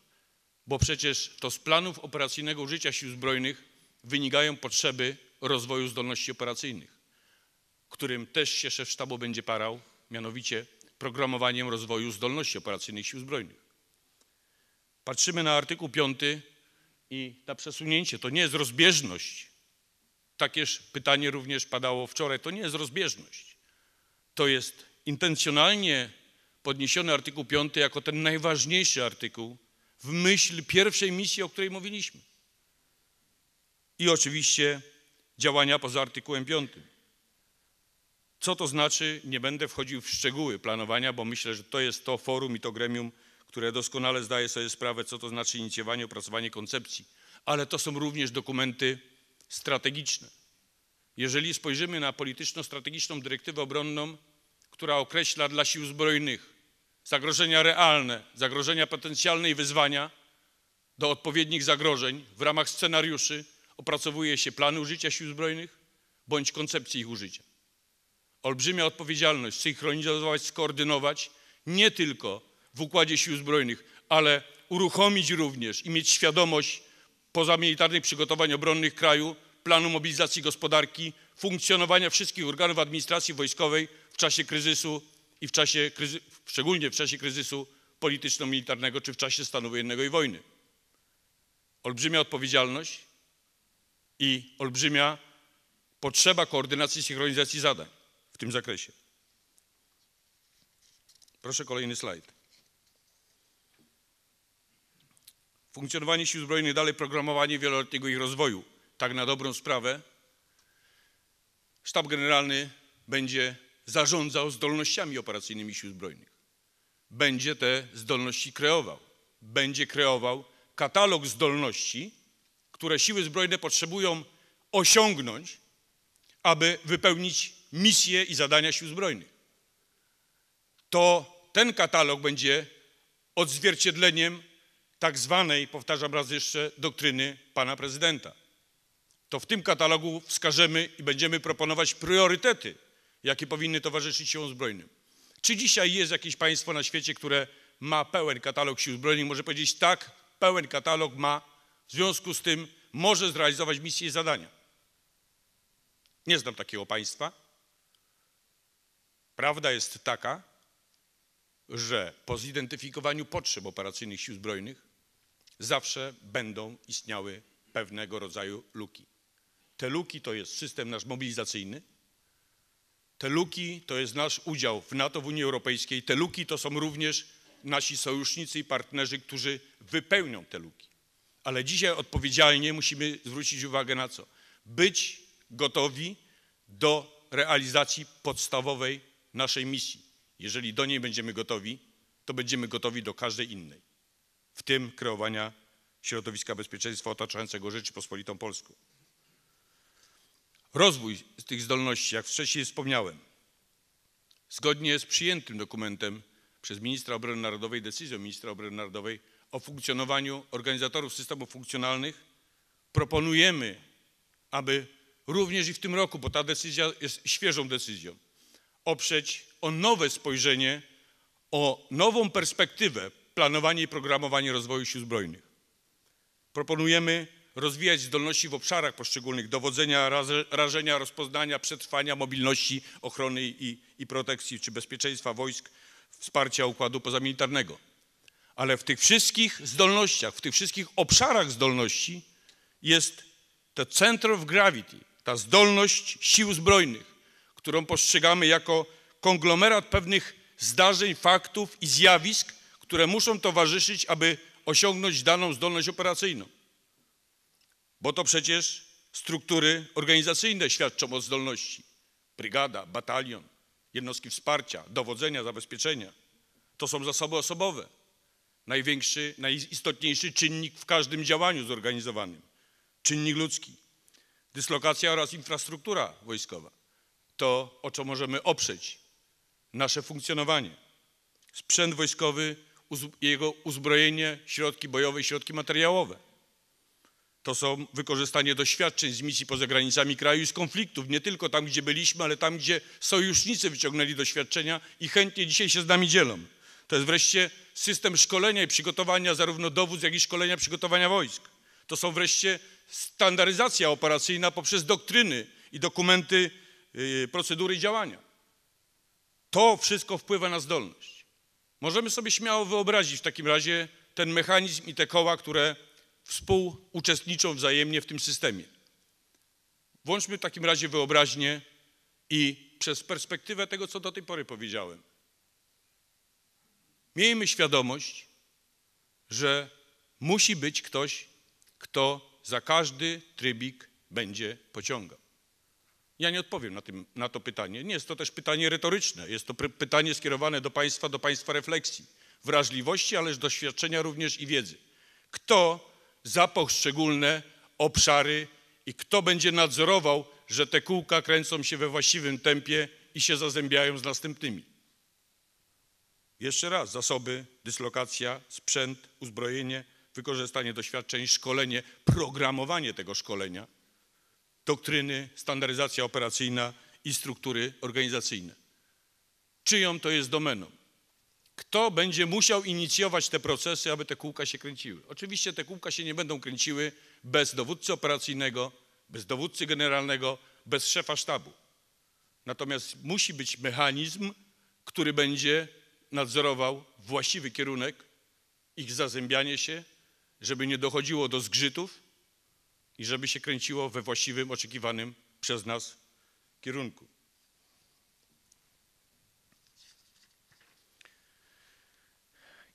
[SPEAKER 2] bo przecież to z planów operacyjnego użycia sił zbrojnych wynikają potrzeby rozwoju zdolności operacyjnych, którym też się szef sztabu będzie parał, mianowicie programowaniem rozwoju zdolności operacyjnych sił zbrojnych. Patrzymy na artykuł 5 i na przesunięcie. To nie jest rozbieżność. Takież pytanie również padało wczoraj. To nie jest rozbieżność. To jest intencjonalnie podniesiony artykuł 5 jako ten najważniejszy artykuł w myśl pierwszej misji, o której mówiliśmy. I oczywiście działania poza artykułem 5. Co to znaczy? Nie będę wchodził w szczegóły planowania, bo myślę, że to jest to forum i to gremium, które doskonale zdaje sobie sprawę, co to znaczy inicjowanie, opracowanie koncepcji, ale to są również dokumenty strategiczne. Jeżeli spojrzymy na polityczno-strategiczną dyrektywę obronną, która określa dla sił zbrojnych zagrożenia realne, zagrożenia potencjalne i wyzwania, do odpowiednich zagrożeń w ramach scenariuszy opracowuje się plany użycia sił zbrojnych bądź koncepcje ich użycia. Olbrzymia odpowiedzialność synchronizować, skoordynować nie tylko w układzie sił zbrojnych, ale uruchomić również i mieć świadomość pozamilitarnych przygotowań obronnych kraju, planu mobilizacji gospodarki, funkcjonowania wszystkich organów administracji wojskowej w czasie kryzysu i w czasie, szczególnie w czasie kryzysu polityczno-militarnego czy w czasie stanu wojennego i wojny. Olbrzymia odpowiedzialność i olbrzymia potrzeba koordynacji i synchronizacji zadań w tym zakresie. Proszę kolejny slajd. funkcjonowanie Sił Zbrojnych, dalej programowanie wieloletniego ich rozwoju. Tak na dobrą sprawę Sztab Generalny będzie zarządzał zdolnościami operacyjnymi Sił Zbrojnych. Będzie te zdolności kreował. Będzie kreował katalog zdolności, które Siły Zbrojne potrzebują osiągnąć, aby wypełnić misje i zadania Sił Zbrojnych. To ten katalog będzie odzwierciedleniem tak zwanej, powtarzam raz jeszcze, doktryny pana prezydenta. To w tym katalogu wskażemy i będziemy proponować priorytety, jakie powinny towarzyszyć siłom zbrojnym. Czy dzisiaj jest jakieś państwo na świecie, które ma pełen katalog sił zbrojnych? Może powiedzieć tak, pełen katalog ma, w związku z tym może zrealizować misje i zadania. Nie znam takiego państwa. Prawda jest taka, że po zidentyfikowaniu potrzeb operacyjnych sił zbrojnych zawsze będą istniały pewnego rodzaju luki. Te luki to jest system nasz mobilizacyjny, te luki to jest nasz udział w NATO, w Unii Europejskiej, te luki to są również nasi sojusznicy i partnerzy, którzy wypełnią te luki. Ale dzisiaj odpowiedzialnie musimy zwrócić uwagę na co? Być gotowi do realizacji podstawowej naszej misji. Jeżeli do niej będziemy gotowi, to będziemy gotowi do każdej innej, w tym kreowania środowiska bezpieczeństwa otaczającego Rzeczypospolitą Polską. Rozwój tych zdolności, jak wcześniej wspomniałem, zgodnie z przyjętym dokumentem przez ministra obrony narodowej, decyzją ministra obrony narodowej o funkcjonowaniu organizatorów systemów funkcjonalnych, proponujemy, aby również i w tym roku, bo ta decyzja jest świeżą decyzją, oprzeć o nowe spojrzenie, o nową perspektywę planowanie i programowanie rozwoju sił zbrojnych. Proponujemy rozwijać zdolności w obszarach poszczególnych dowodzenia, rażenia, rozpoznania, przetrwania, mobilności, ochrony i, i protekcji czy bezpieczeństwa wojsk, wsparcia układu pozamilitarnego. Ale w tych wszystkich zdolnościach, w tych wszystkich obszarach zdolności jest to center of gravity, ta zdolność sił zbrojnych którą postrzegamy jako konglomerat pewnych zdarzeń, faktów i zjawisk, które muszą towarzyszyć, aby osiągnąć daną zdolność operacyjną. Bo to przecież struktury organizacyjne świadczą o zdolności. Brygada, batalion, jednostki wsparcia, dowodzenia, zabezpieczenia. To są zasoby osobowe. Największy, najistotniejszy czynnik w każdym działaniu zorganizowanym. Czynnik ludzki. Dyslokacja oraz infrastruktura wojskowa to, o co możemy oprzeć nasze funkcjonowanie. Sprzęt wojskowy, jego uzbrojenie, środki bojowe i środki materiałowe. To są wykorzystanie doświadczeń z misji poza granicami kraju i z konfliktów, nie tylko tam, gdzie byliśmy, ale tam, gdzie sojusznicy wyciągnęli doświadczenia i chętnie dzisiaj się z nami dzielą. To jest wreszcie system szkolenia i przygotowania, zarówno dowódz, jak i szkolenia przygotowania wojsk. To są wreszcie standaryzacja operacyjna poprzez doktryny i dokumenty Y, y, procedury działania. To wszystko wpływa na zdolność. Możemy sobie śmiało wyobrazić w takim razie ten mechanizm i te koła, które współuczestniczą wzajemnie w tym systemie. Włączmy w takim razie wyobraźnię i przez perspektywę tego, co do tej pory powiedziałem. Miejmy świadomość, że musi być ktoś, kto za każdy trybik będzie pociągał. Ja nie odpowiem na, tym, na to pytanie. Nie jest to też pytanie retoryczne. Jest to pytanie skierowane do Państwa, do Państwa refleksji, wrażliwości, ależ doświadczenia również i wiedzy. Kto za poszczególne obszary i kto będzie nadzorował, że te kółka kręcą się we właściwym tempie i się zazębiają z następnymi? Jeszcze raz, zasoby, dyslokacja, sprzęt, uzbrojenie, wykorzystanie doświadczeń, szkolenie, programowanie tego szkolenia – doktryny, standaryzacja operacyjna i struktury organizacyjne. Czyją to jest domeną? Kto będzie musiał inicjować te procesy, aby te kółka się kręciły? Oczywiście te kółka się nie będą kręciły bez dowódcy operacyjnego, bez dowódcy generalnego, bez szefa sztabu. Natomiast musi być mechanizm, który będzie nadzorował właściwy kierunek, ich zazębianie się, żeby nie dochodziło do zgrzytów, i żeby się kręciło we właściwym, oczekiwanym przez nas kierunku.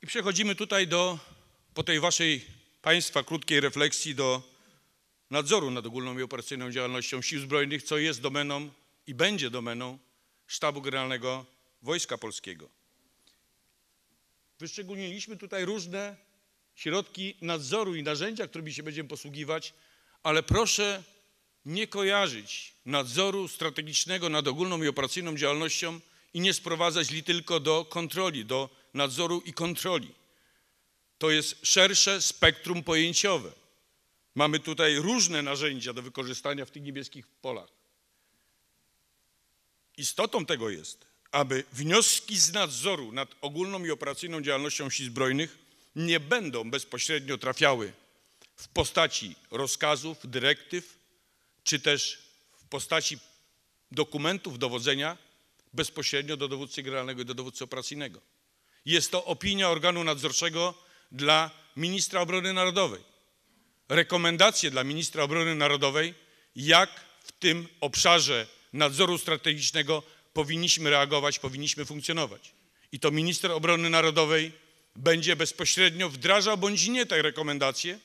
[SPEAKER 2] I przechodzimy tutaj do, po tej waszej państwa krótkiej refleksji do nadzoru nad ogólną i operacyjną działalnością Sił Zbrojnych, co jest domeną i będzie domeną Sztabu Generalnego Wojska Polskiego. Wyszczególniliśmy tutaj różne środki nadzoru i narzędzia, którymi się będziemy posługiwać ale proszę nie kojarzyć nadzoru strategicznego nad ogólną i operacyjną działalnością i nie sprowadzać li tylko do kontroli, do nadzoru i kontroli. To jest szersze spektrum pojęciowe. Mamy tutaj różne narzędzia do wykorzystania w tych niebieskich polach. Istotą tego jest, aby wnioski z nadzoru nad ogólną i operacyjną działalnością sił zbrojnych nie będą bezpośrednio trafiały w postaci rozkazów, dyrektyw, czy też w postaci dokumentów dowodzenia bezpośrednio do dowódcy generalnego i do dowódcy operacyjnego. Jest to opinia organu nadzorczego dla ministra obrony narodowej. Rekomendacje dla ministra obrony narodowej, jak w tym obszarze nadzoru strategicznego powinniśmy reagować, powinniśmy funkcjonować. I to minister obrony narodowej będzie bezpośrednio wdrażał bądź nie te rekomendacje,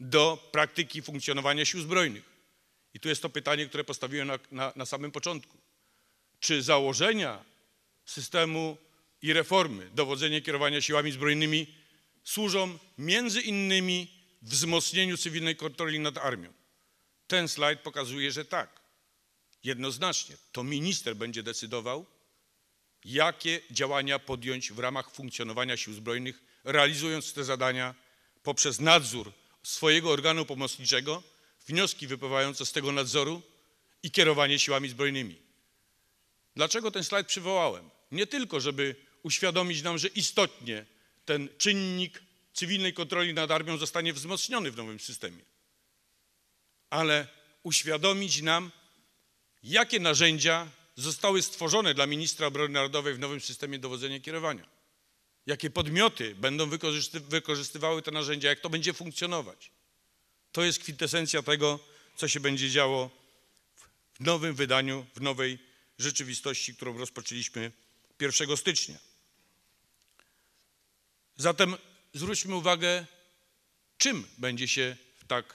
[SPEAKER 2] do praktyki funkcjonowania sił zbrojnych. I tu jest to pytanie, które postawiłem na, na, na samym początku. Czy założenia systemu i reformy dowodzenia kierowania siłami zbrojnymi służą między innymi wzmocnieniu cywilnej kontroli nad armią? Ten slajd pokazuje, że tak. Jednoznacznie to minister będzie decydował, jakie działania podjąć w ramach funkcjonowania sił zbrojnych, realizując te zadania poprzez nadzór swojego organu pomocniczego, wnioski wypływające z tego nadzoru i kierowanie siłami zbrojnymi. Dlaczego ten slajd przywołałem? Nie tylko, żeby uświadomić nam, że istotnie ten czynnik cywilnej kontroli nad armią zostanie wzmocniony w nowym systemie, ale uświadomić nam, jakie narzędzia zostały stworzone dla ministra obrony narodowej w nowym systemie dowodzenia i kierowania jakie podmioty będą wykorzysty wykorzystywały te narzędzia, jak to będzie funkcjonować. To jest kwintesencja tego, co się będzie działo w nowym wydaniu, w nowej rzeczywistości, którą rozpoczęliśmy 1 stycznia. Zatem zwróćmy uwagę, czym będzie się tak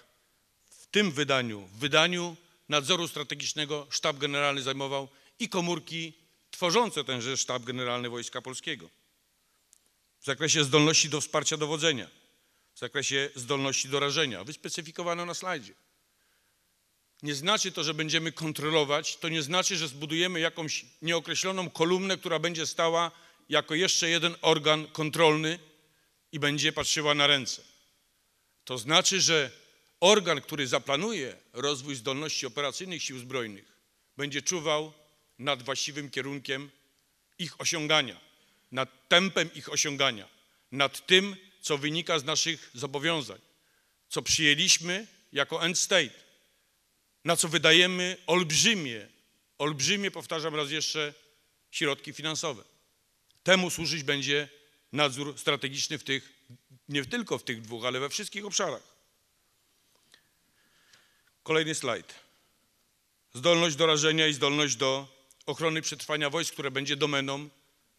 [SPEAKER 2] w tym wydaniu, w wydaniu nadzoru strategicznego sztab generalny zajmował i komórki tworzące tenże sztab generalny Wojska Polskiego w zakresie zdolności do wsparcia dowodzenia, w zakresie zdolności do rażenia, wyspecyfikowano na slajdzie. Nie znaczy to, że będziemy kontrolować, to nie znaczy, że zbudujemy jakąś nieokreśloną kolumnę, która będzie stała jako jeszcze jeden organ kontrolny i będzie patrzyła na ręce. To znaczy, że organ, który zaplanuje rozwój zdolności operacyjnych sił zbrojnych, będzie czuwał nad właściwym kierunkiem ich osiągania nad tempem ich osiągania, nad tym, co wynika z naszych zobowiązań, co przyjęliśmy jako end state, na co wydajemy olbrzymie, olbrzymie, powtarzam raz jeszcze, środki finansowe. Temu służyć będzie nadzór strategiczny w tych, nie tylko w tych dwóch, ale we wszystkich obszarach. Kolejny slajd. Zdolność do rażenia i zdolność do ochrony przetrwania wojsk, które będzie domeną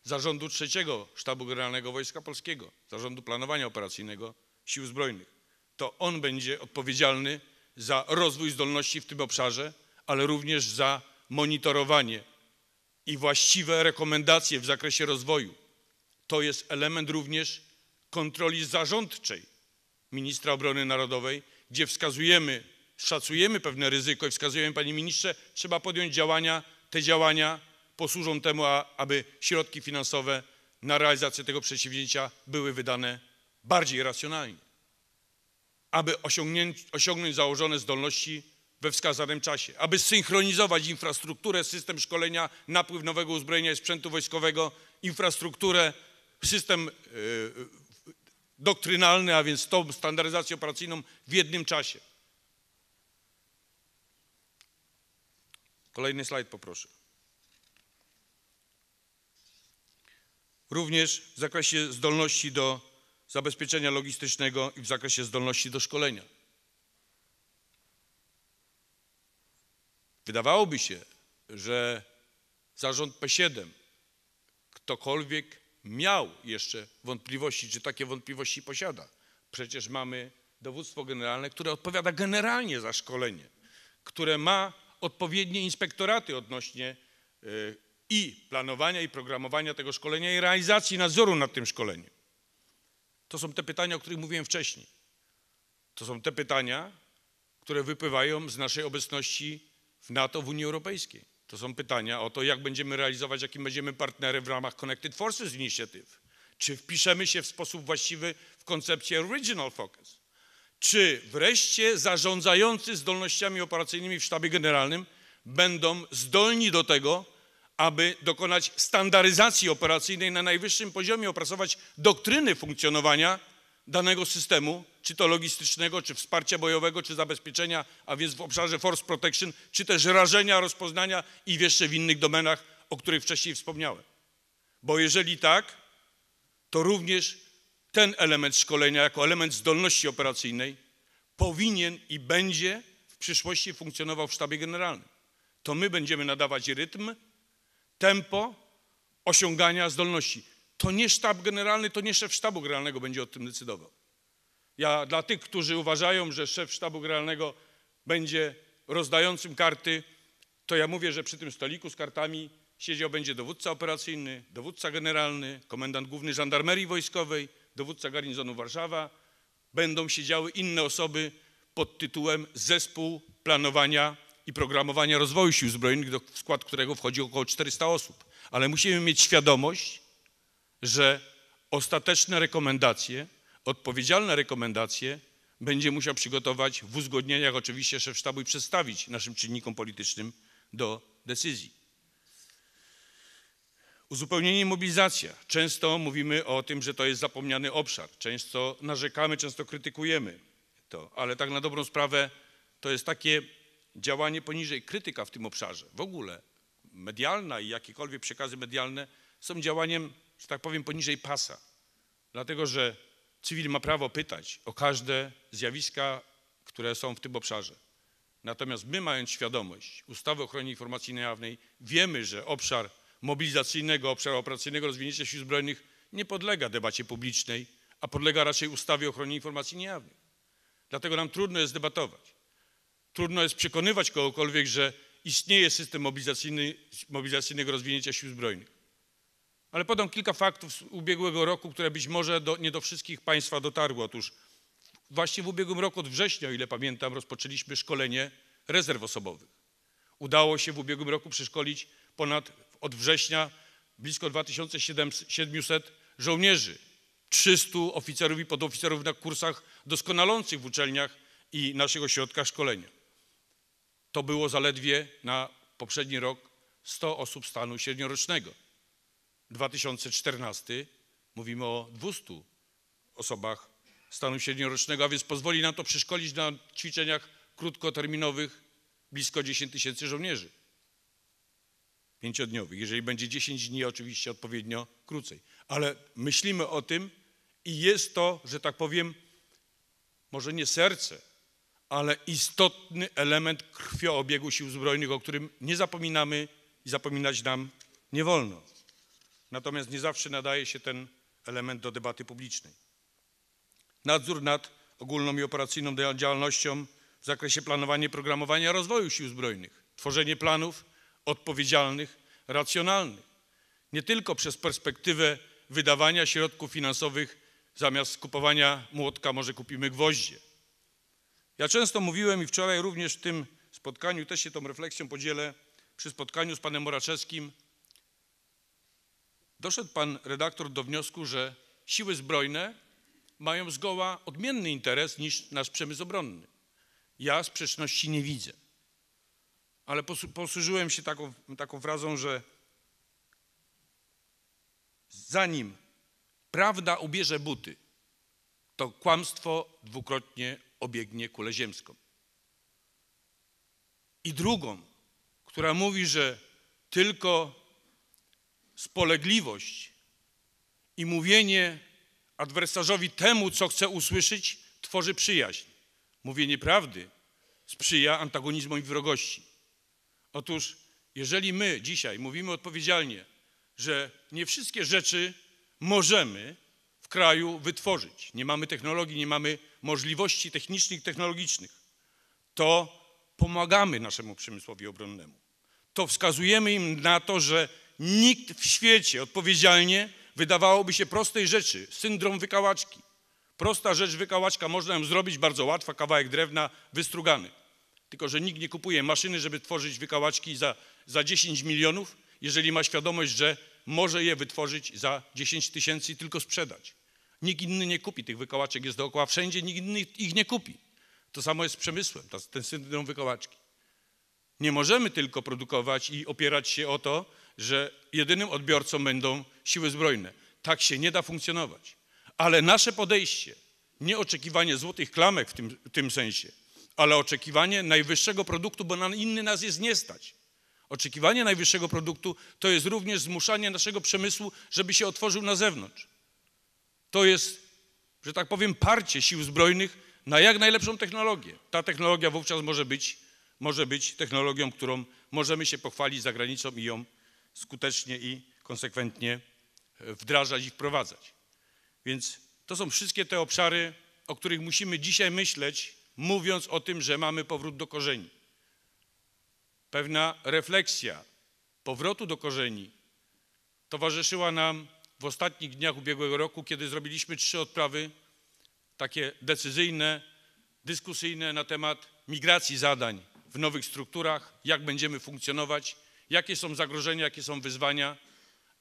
[SPEAKER 2] zarządu trzeciego Sztabu Generalnego Wojska Polskiego, zarządu planowania operacyjnego Sił Zbrojnych. To on będzie odpowiedzialny za rozwój zdolności w tym obszarze, ale również za monitorowanie i właściwe rekomendacje w zakresie rozwoju. To jest element również kontroli zarządczej ministra obrony narodowej, gdzie wskazujemy, szacujemy pewne ryzyko i wskazujemy, panie ministrze, trzeba podjąć działania, te działania posłużą temu, aby środki finansowe na realizację tego przedsięwzięcia były wydane bardziej racjonalnie, aby osiągnąć, osiągnąć założone zdolności we wskazanym czasie, aby synchronizować infrastrukturę, system szkolenia, napływ nowego uzbrojenia i sprzętu wojskowego, infrastrukturę, system yy, doktrynalny, a więc tą standaryzację operacyjną w jednym czasie. Kolejny slajd poproszę. również w zakresie zdolności do zabezpieczenia logistycznego i w zakresie zdolności do szkolenia. Wydawałoby się, że zarząd P7 ktokolwiek miał jeszcze wątpliwości, czy takie wątpliwości posiada. Przecież mamy dowództwo generalne, które odpowiada generalnie za szkolenie, które ma odpowiednie inspektoraty odnośnie y, i planowania, i programowania tego szkolenia, i realizacji nadzoru nad tym szkoleniem. To są te pytania, o których mówiłem wcześniej. To są te pytania, które wypływają z naszej obecności w NATO, w Unii Europejskiej. To są pytania o to, jak będziemy realizować, jakim będziemy partnerem w ramach Connected Forces Initiative. Czy wpiszemy się w sposób właściwy w koncepcję Original Focus? Czy wreszcie zarządzający zdolnościami operacyjnymi w sztabie generalnym będą zdolni do tego, aby dokonać standaryzacji operacyjnej na najwyższym poziomie, opracować doktryny funkcjonowania danego systemu, czy to logistycznego, czy wsparcia bojowego, czy zabezpieczenia, a więc w obszarze force protection, czy też rażenia, rozpoznania i jeszcze w innych domenach, o których wcześniej wspomniałem. Bo jeżeli tak, to również ten element szkolenia jako element zdolności operacyjnej powinien i będzie w przyszłości funkcjonował w sztabie generalnym. To my będziemy nadawać rytm, tempo osiągania zdolności. To nie sztab generalny, to nie szef sztabu generalnego będzie o tym decydował. Ja dla tych, którzy uważają, że szef sztabu generalnego będzie rozdającym karty, to ja mówię, że przy tym stoliku z kartami siedział będzie dowódca operacyjny, dowódca generalny, komendant główny żandarmerii wojskowej, dowódca garnizonu Warszawa. Będą siedziały inne osoby pod tytułem Zespół Planowania i Programowania Rozwoju Sił Zbrojnych, do, w skład którego wchodzi około 400 osób. Ale musimy mieć świadomość, że ostateczne rekomendacje, odpowiedzialne rekomendacje będzie musiał przygotować w uzgodnieniach oczywiście szef sztabu i przedstawić naszym czynnikom politycznym do decyzji. Uzupełnienie i mobilizacja. Często mówimy o tym, że to jest zapomniany obszar. Często narzekamy, często krytykujemy to, ale tak na dobrą sprawę to jest takie działanie poniżej, krytyka w tym obszarze w ogóle, medialna i jakiekolwiek przekazy medialne są działaniem, że tak powiem, poniżej pasa. Dlatego, że cywil ma prawo pytać o każde zjawiska, które są w tym obszarze. Natomiast my, mając świadomość ustawy o ochronie informacji niejawnej, wiemy, że obszar mobilizacyjnego, obszar operacyjnego rozwinięcia sił zbrojnych nie podlega debacie publicznej, a podlega raczej ustawie o ochronie informacji niejawnej. Dlatego nam trudno jest debatować. Trudno jest przekonywać kogokolwiek, że istnieje system mobilizacyjny, mobilizacyjnego rozwinięcia sił zbrojnych. Ale podam kilka faktów z ubiegłego roku, które być może do, nie do wszystkich Państwa dotarły. Otóż właśnie w ubiegłym roku od września, o ile pamiętam, rozpoczęliśmy szkolenie rezerw osobowych. Udało się w ubiegłym roku przeszkolić ponad od września blisko 2700 żołnierzy, 300 oficerów i podoficerów na kursach doskonalących w uczelniach i naszych ośrodkach szkolenia to było zaledwie na poprzedni rok 100 osób stanu średniorocznego. 2014 mówimy o 200 osobach stanu średniorocznego, a więc pozwoli nam to przeszkolić na ćwiczeniach krótkoterminowych blisko 10 tysięcy żołnierzy. Pięciodniowych. Jeżeli będzie 10 dni, oczywiście odpowiednio krócej. Ale myślimy o tym i jest to, że tak powiem, może nie serce, ale istotny element krwioobiegu sił zbrojnych, o którym nie zapominamy i zapominać nam nie wolno. Natomiast nie zawsze nadaje się ten element do debaty publicznej. Nadzór nad ogólną i operacyjną działalnością w zakresie planowania i programowania rozwoju sił zbrojnych, tworzenie planów odpowiedzialnych, racjonalnych, nie tylko przez perspektywę wydawania środków finansowych zamiast kupowania młotka może kupimy gwoździe ja często mówiłem i wczoraj również w tym spotkaniu też się tą refleksją podzielę, przy spotkaniu z panem Moraczewskim, doszedł pan redaktor do wniosku, że siły zbrojne mają zgoła odmienny interes niż nasz przemysł obronny. Ja sprzeczności nie widzę. Ale posłużyłem się taką, taką frazą, że zanim prawda ubierze buty, to kłamstwo dwukrotnie obiegnie kulę ziemską. I drugą, która mówi, że tylko spolegliwość i mówienie adwersarzowi temu, co chce usłyszeć, tworzy przyjaźń. Mówienie prawdy sprzyja antagonizmom i wrogości. Otóż, jeżeli my dzisiaj mówimy odpowiedzialnie, że nie wszystkie rzeczy możemy w kraju wytworzyć, nie mamy technologii, nie mamy możliwości technicznych, technologicznych, to pomagamy naszemu przemysłowi obronnemu. To wskazujemy im na to, że nikt w świecie odpowiedzialnie wydawałoby się prostej rzeczy, syndrom wykałaczki. Prosta rzecz wykałaczka, można ją zrobić, bardzo łatwa, kawałek drewna wystrugany. Tylko, że nikt nie kupuje maszyny, żeby tworzyć wykałaczki za, za 10 milionów, jeżeli ma świadomość, że może je wytworzyć za 10 tysięcy i tylko sprzedać. Nikt inny nie kupi tych wykołaczek, jest dookoła wszędzie, nikt inny ich nie kupi. To samo jest z przemysłem, ten syndrom wykołaczki. Nie możemy tylko produkować i opierać się o to, że jedynym odbiorcą będą siły zbrojne. Tak się nie da funkcjonować. Ale nasze podejście, nie oczekiwanie złotych klamek w tym, w tym sensie, ale oczekiwanie najwyższego produktu, bo na inny nas jest nie stać. Oczekiwanie najwyższego produktu to jest również zmuszanie naszego przemysłu, żeby się otworzył na zewnątrz to jest, że tak powiem, parcie sił zbrojnych na jak najlepszą technologię. Ta technologia wówczas może być, może być technologią, którą możemy się pochwalić za granicą i ją skutecznie i konsekwentnie e, wdrażać i wprowadzać. Więc to są wszystkie te obszary, o których musimy dzisiaj myśleć, mówiąc o tym, że mamy powrót do korzeni. Pewna refleksja powrotu do korzeni towarzyszyła nam w ostatnich dniach ubiegłego roku, kiedy zrobiliśmy trzy odprawy takie decyzyjne, dyskusyjne na temat migracji zadań w nowych strukturach, jak będziemy funkcjonować, jakie są zagrożenia, jakie są wyzwania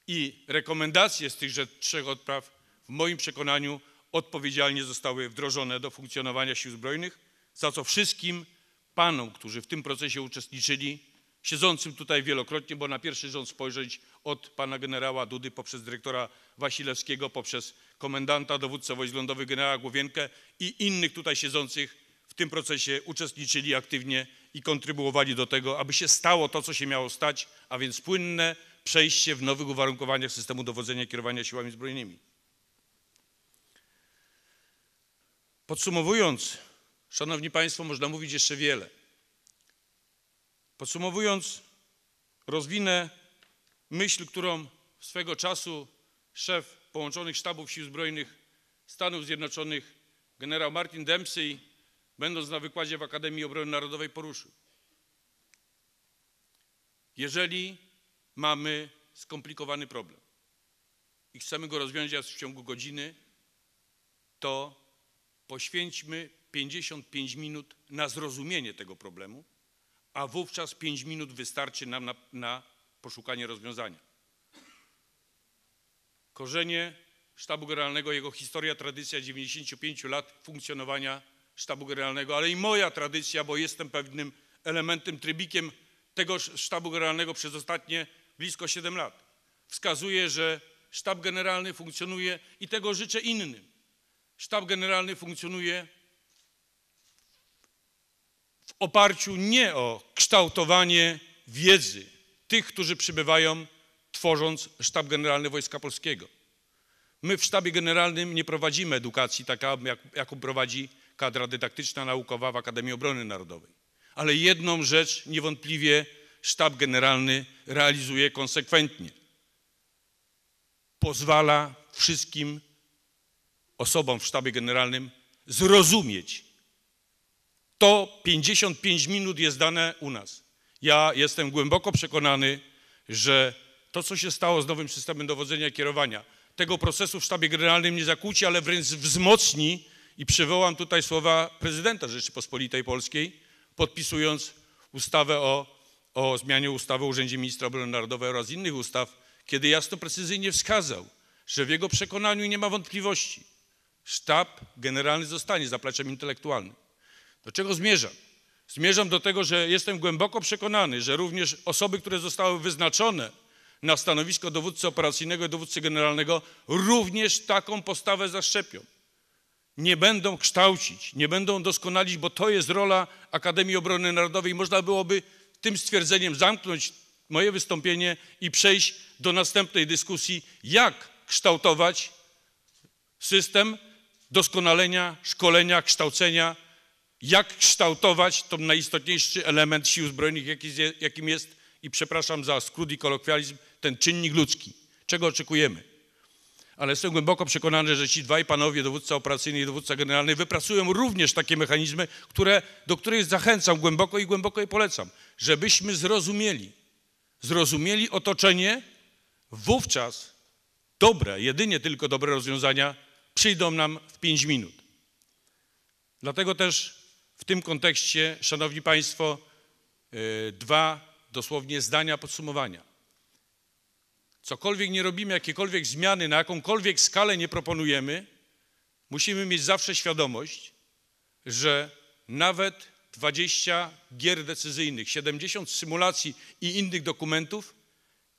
[SPEAKER 2] i rekomendacje z tychże trzech odpraw w moim przekonaniu odpowiedzialnie zostały wdrożone do funkcjonowania Sił Zbrojnych, za co wszystkim panom, którzy w tym procesie uczestniczyli, siedzącym tutaj wielokrotnie, bo na pierwszy rząd spojrzeć od pana generała Dudy poprzez dyrektora Wasilewskiego, poprzez komendanta, dowódcę wojsk lądowych generała Głowienkę i innych tutaj siedzących w tym procesie uczestniczyli aktywnie i kontrybuowali do tego, aby się stało to, co się miało stać, a więc płynne przejście w nowych uwarunkowaniach systemu dowodzenia i kierowania siłami zbrojnymi. Podsumowując, Szanowni Państwo, można mówić jeszcze wiele. Podsumowując, rozwinę myśl, którą swego czasu szef połączonych sztabów sił zbrojnych Stanów Zjednoczonych generał Martin Dempsey, będąc na wykładzie w Akademii Obrony Narodowej, poruszył. Jeżeli mamy skomplikowany problem i chcemy go rozwiązać w ciągu godziny, to poświęćmy 55 minut na zrozumienie tego problemu a wówczas 5 minut wystarczy nam na, na poszukanie rozwiązania. Korzenie Sztabu Generalnego, jego historia, tradycja 95 lat funkcjonowania Sztabu Generalnego, ale i moja tradycja, bo jestem pewnym elementem, trybikiem tego Sztabu Generalnego przez ostatnie blisko 7 lat. Wskazuje, że Sztab Generalny funkcjonuje i tego życzę innym. Sztab Generalny funkcjonuje oparciu nie o kształtowanie wiedzy tych, którzy przybywają, tworząc Sztab Generalny Wojska Polskiego. My w Sztabie Generalnym nie prowadzimy edukacji taka, jak, jaką prowadzi kadra dydaktyczna naukowa w Akademii Obrony Narodowej. Ale jedną rzecz niewątpliwie Sztab Generalny realizuje konsekwentnie. Pozwala wszystkim osobom w Sztabie Generalnym zrozumieć, to 55 minut jest dane u nas. Ja jestem głęboko przekonany, że to, co się stało z nowym systemem dowodzenia i kierowania, tego procesu w sztabie generalnym nie zakłóci, ale wręcz wzmocni i przywołam tutaj słowa prezydenta Rzeczypospolitej Polskiej, podpisując ustawę o, o zmianie ustawy o Urzędzie Ministra Obrony Narodowej oraz innych ustaw, kiedy jasno precyzyjnie wskazał, że w jego przekonaniu nie ma wątpliwości, sztab generalny zostanie zapleczem intelektualnym. Do czego zmierzam? Zmierzam do tego, że jestem głęboko przekonany, że również osoby, które zostały wyznaczone na stanowisko dowódcy operacyjnego i dowódcy generalnego, również taką postawę zaszczepią. Nie będą kształcić, nie będą doskonalić, bo to jest rola Akademii Obrony Narodowej. Można byłoby tym stwierdzeniem zamknąć moje wystąpienie i przejść do następnej dyskusji, jak kształtować system doskonalenia, szkolenia, kształcenia jak kształtować ten najistotniejszy element sił zbrojnych, jakim jest, i przepraszam za skrót i kolokwializm, ten czynnik ludzki. Czego oczekujemy? Ale jestem głęboko przekonany, że ci dwaj panowie, dowódca operacyjny i dowódca generalny, wypracują również takie mechanizmy, które, do których zachęcam głęboko i głęboko je polecam, żebyśmy zrozumieli, zrozumieli otoczenie, wówczas dobre, jedynie tylko dobre rozwiązania przyjdą nam w pięć minut. Dlatego też tym kontekście, Szanowni Państwo, e, dwa dosłownie zdania podsumowania. Cokolwiek nie robimy, jakiekolwiek zmiany, na jakąkolwiek skalę nie proponujemy, musimy mieć zawsze świadomość, że nawet 20 gier decyzyjnych, 70 symulacji i innych dokumentów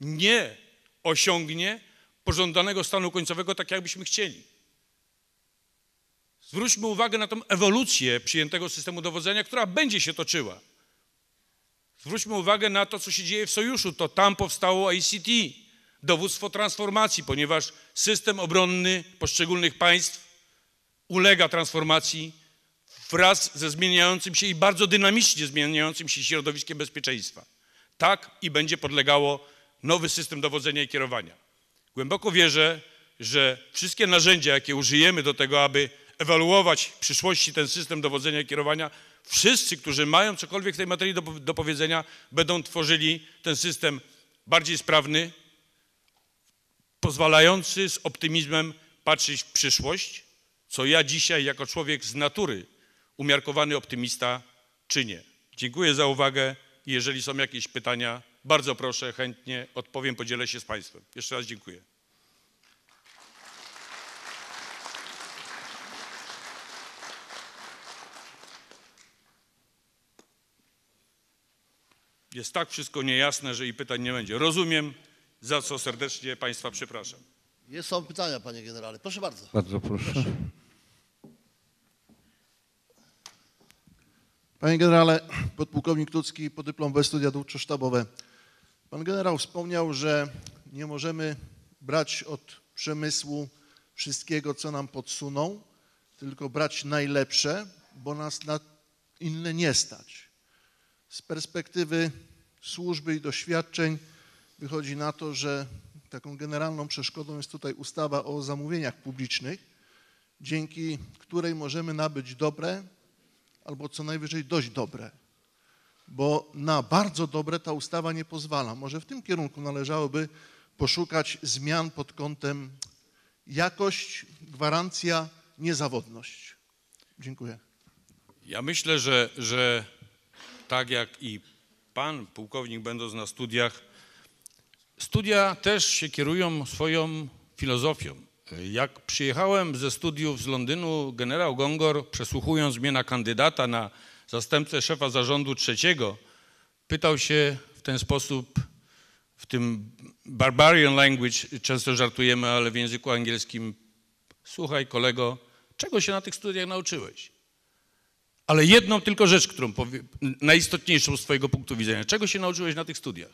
[SPEAKER 2] nie osiągnie pożądanego stanu końcowego tak, jakbyśmy chcieli. Zwróćmy uwagę na tą ewolucję przyjętego systemu dowodzenia, która będzie się toczyła. Zwróćmy uwagę na to, co się dzieje w sojuszu. To tam powstało ICT, dowództwo transformacji, ponieważ system obronny poszczególnych państw ulega transformacji wraz ze zmieniającym się i bardzo dynamicznie zmieniającym się środowiskiem bezpieczeństwa. Tak i będzie podlegało nowy system dowodzenia i kierowania. Głęboko wierzę, że wszystkie narzędzia, jakie użyjemy do tego, aby ewaluować w przyszłości ten system dowodzenia i kierowania, wszyscy, którzy mają cokolwiek w tej materii do, do powiedzenia, będą tworzyli ten system bardziej sprawny, pozwalający z optymizmem patrzeć w przyszłość, co ja dzisiaj jako człowiek z natury, umiarkowany optymista, czynię. Dziękuję za uwagę i jeżeli są jakieś pytania, bardzo proszę, chętnie odpowiem, podzielę się z Państwem. Jeszcze raz dziękuję. Jest tak wszystko niejasne, że i pytań nie będzie. Rozumiem, za co serdecznie Państwa przepraszam.
[SPEAKER 1] Jest, są pytania, panie generale. Proszę bardzo. Bardzo proszę. proszę. Panie generale, podpułkownik Tucki, podyplomowe studia długosztabowe. Pan generał wspomniał, że nie możemy brać od przemysłu wszystkiego, co nam podsuną, tylko brać najlepsze, bo nas na inne nie stać. Z perspektywy służby i doświadczeń wychodzi na to, że taką generalną przeszkodą jest tutaj ustawa o zamówieniach publicznych, dzięki której możemy nabyć dobre albo co najwyżej dość dobre, bo na bardzo dobre ta ustawa nie pozwala. Może w tym kierunku należałoby poszukać zmian pod kątem jakość, gwarancja, niezawodność. Dziękuję.
[SPEAKER 2] Ja myślę, że, że tak jak i pan pułkownik, będąc na studiach, studia też się kierują swoją filozofią. Jak przyjechałem ze studiów z Londynu, generał Gongor, przesłuchując mnie na kandydata na zastępcę szefa zarządu trzeciego, pytał się w ten sposób, w tym barbarian language, często żartujemy, ale w języku angielskim, słuchaj kolego, czego się na tych studiach nauczyłeś? Ale jedną tylko rzecz, którą powie, najistotniejszą z Twojego punktu widzenia. Czego się nauczyłeś na tych studiach?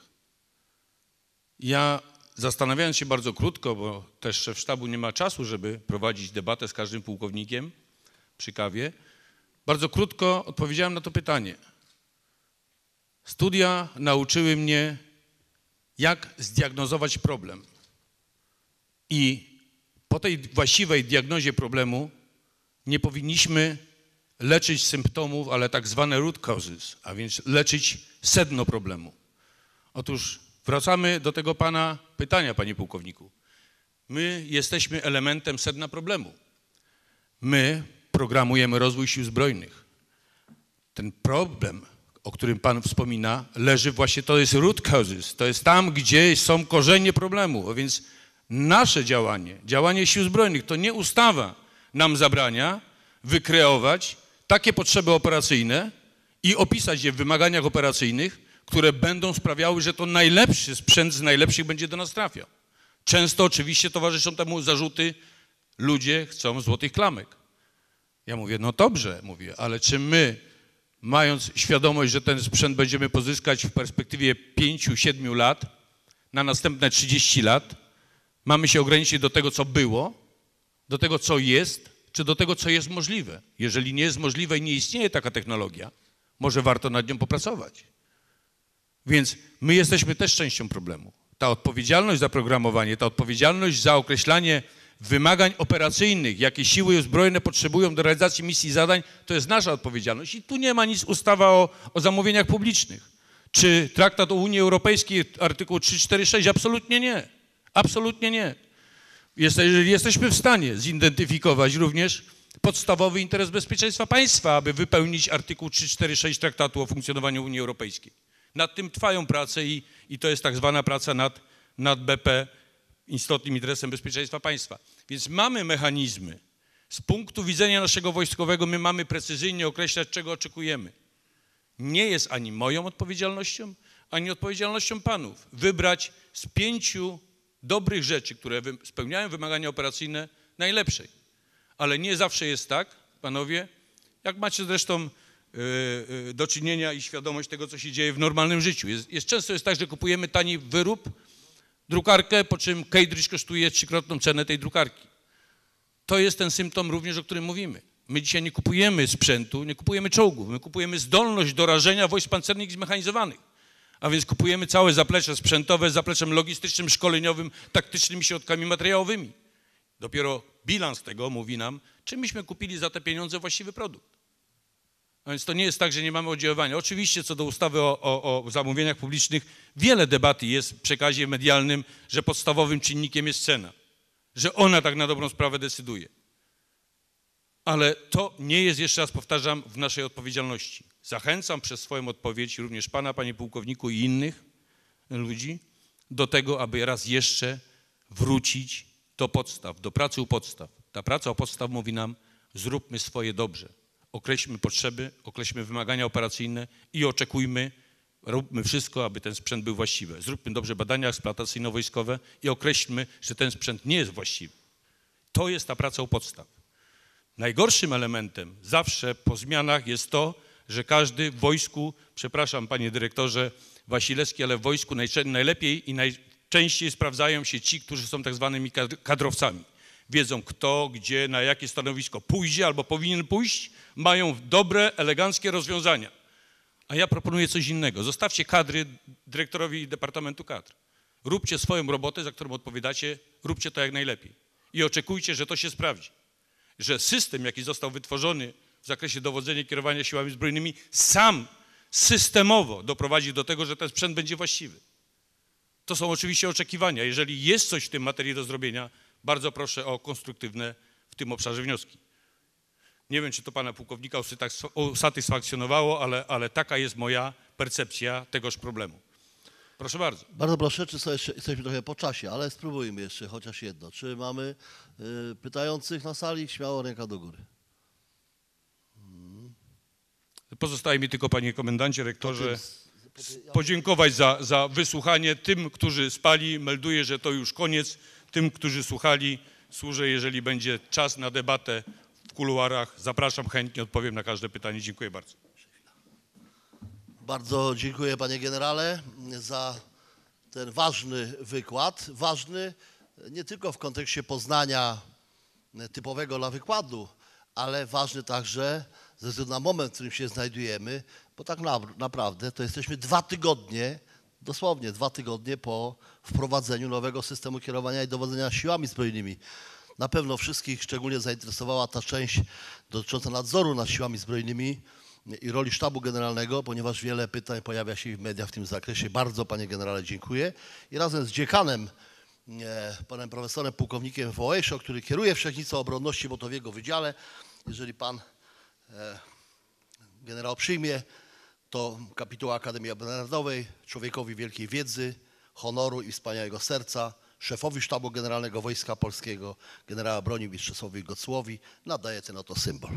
[SPEAKER 2] Ja zastanawiając się bardzo krótko, bo też szef sztabu nie ma czasu, żeby prowadzić debatę z każdym pułkownikiem przy kawie, bardzo krótko odpowiedziałem na to pytanie. Studia nauczyły mnie, jak zdiagnozować problem. I po tej właściwej diagnozie problemu nie powinniśmy leczyć symptomów, ale tak zwane root causes, a więc leczyć sedno problemu. Otóż wracamy do tego pana pytania, panie pułkowniku. My jesteśmy elementem sedna problemu. My programujemy rozwój sił zbrojnych. Ten problem, o którym Pan wspomina, leży właśnie, to jest root causes, to jest tam, gdzie są korzenie problemu. A więc nasze działanie, działanie sił zbrojnych, to nie ustawa nam zabrania wykreować takie potrzeby operacyjne i opisać je w wymaganiach operacyjnych, które będą sprawiały, że to najlepszy sprzęt z najlepszych będzie do nas trafiał. Często oczywiście towarzyszą temu zarzuty, ludzie chcą złotych klamek. Ja mówię, no dobrze, mówię, ale czy my, mając świadomość, że ten sprzęt będziemy pozyskać w perspektywie 5-7 lat, na następne 30 lat, mamy się ograniczyć do tego, co było, do tego, co jest, czy do tego, co jest możliwe. Jeżeli nie jest możliwe i nie istnieje taka technologia, może warto nad nią popracować. Więc my jesteśmy też częścią problemu. Ta odpowiedzialność za programowanie, ta odpowiedzialność za określanie wymagań operacyjnych, jakie siły zbrojne potrzebują do realizacji misji i zadań, to jest nasza odpowiedzialność. I tu nie ma nic ustawa o, o zamówieniach publicznych. Czy traktat o Unii Europejskiej, artykuł 346? Absolutnie nie. Absolutnie nie jeżeli jesteśmy w stanie zidentyfikować również podstawowy interes bezpieczeństwa państwa, aby wypełnić artykuł 346 Traktatu o funkcjonowaniu Unii Europejskiej. Nad tym trwają prace i, i to jest tak zwana praca nad, nad BP, istotnym interesem bezpieczeństwa państwa. Więc mamy mechanizmy. Z punktu widzenia naszego wojskowego my mamy precyzyjnie określać, czego oczekujemy. Nie jest ani moją odpowiedzialnością, ani odpowiedzialnością panów wybrać z pięciu dobrych rzeczy, które spełniają wymagania operacyjne, najlepszej. Ale nie zawsze jest tak, panowie, jak macie zresztą e, e, do czynienia i świadomość tego, co się dzieje w normalnym życiu. Jest, jest, często jest tak, że kupujemy tani wyrób, drukarkę, po czym Cambridge kosztuje trzykrotną cenę tej drukarki. To jest ten symptom również, o którym mówimy. My dzisiaj nie kupujemy sprzętu, nie kupujemy czołgów, my kupujemy zdolność do rażenia wojsk pancernych zmechanizowanych. A więc kupujemy całe zaplecze sprzętowe z zapleczem logistycznym, szkoleniowym, taktycznymi środkami materiałowymi. Dopiero bilans tego mówi nam, czy myśmy kupili za te pieniądze właściwy produkt. A więc to nie jest tak, że nie mamy oddziaływania. Oczywiście co do ustawy o, o, o zamówieniach publicznych, wiele debaty jest w przekazie medialnym, że podstawowym czynnikiem jest cena, że ona tak na dobrą sprawę decyduje. Ale to nie jest, jeszcze raz powtarzam, w naszej odpowiedzialności. Zachęcam przez swoją odpowiedź również Pana, Panie Pułkowniku i innych ludzi do tego, aby raz jeszcze wrócić do podstaw, do pracy u podstaw. Ta praca u podstaw mówi nam, zróbmy swoje dobrze. Określmy potrzeby, określmy wymagania operacyjne i oczekujmy, róbmy wszystko, aby ten sprzęt był właściwy. Zróbmy dobrze badania eksploatacyjno-wojskowe i określmy, że ten sprzęt nie jest właściwy. To jest ta praca u podstaw. Najgorszym elementem zawsze po zmianach jest to, że każdy w wojsku, przepraszam panie dyrektorze Wasilewski, ale w wojsku najlepiej i najczęściej sprawdzają się ci, którzy są tak zwanymi kadrowcami. Wiedzą kto, gdzie, na jakie stanowisko pójdzie albo powinien pójść, mają dobre, eleganckie rozwiązania. A ja proponuję coś innego. Zostawcie kadry dyrektorowi Departamentu Kadr. Róbcie swoją robotę, za którą odpowiadacie, róbcie to jak najlepiej. I oczekujcie, że to się sprawdzi. Że system, jaki został wytworzony w zakresie dowodzenia i kierowania siłami zbrojnymi sam systemowo doprowadzi do tego, że ten sprzęt będzie właściwy. To są oczywiście oczekiwania. Jeżeli jest coś w tym materii do zrobienia, bardzo proszę o konstruktywne w tym obszarze wnioski. Nie wiem, czy to pana pułkownika usatysfakcjonowało, ale, ale taka jest moja percepcja tegoż problemu.
[SPEAKER 1] Proszę bardzo. Bardzo proszę, czy jesteśmy trochę po czasie, ale spróbujmy jeszcze chociaż jedno. Czy mamy y, pytających na sali? Śmiało ręka do góry.
[SPEAKER 2] Pozostaje mi tylko, panie komendancie, rektorze, podziękować za, za wysłuchanie. Tym, którzy spali, melduję, że to już koniec. Tym, którzy słuchali, służę, jeżeli będzie czas na debatę w kuluarach. Zapraszam, chętnie odpowiem na każde
[SPEAKER 1] pytanie. Dziękuję bardzo. Bardzo dziękuję panie generale za ten ważny wykład. Ważny nie tylko w kontekście poznania typowego dla wykładu, ale ważny także ze względu na moment, w którym się znajdujemy, bo tak na, naprawdę to jesteśmy dwa tygodnie, dosłownie dwa tygodnie po wprowadzeniu nowego systemu kierowania i dowodzenia siłami zbrojnymi. Na pewno wszystkich szczególnie zainteresowała ta część dotycząca nadzoru nad siłami zbrojnymi i roli sztabu generalnego, ponieważ wiele pytań pojawia się w mediach w tym zakresie. Bardzo panie generale dziękuję. I razem z dziekanem e, panem profesorem pułkownikiem Wołejszo, który kieruje Wszechnicą Obronności, bo to w jego wydziale. Jeżeli pan E, generał przyjmie, to kapituła Akademii Narodowej, człowiekowi wielkiej wiedzy, honoru i wspaniałego serca, szefowi Sztabu Generalnego Wojska Polskiego, generała broni Mistrzesowi Gocłowi, nadaje ten oto symbol.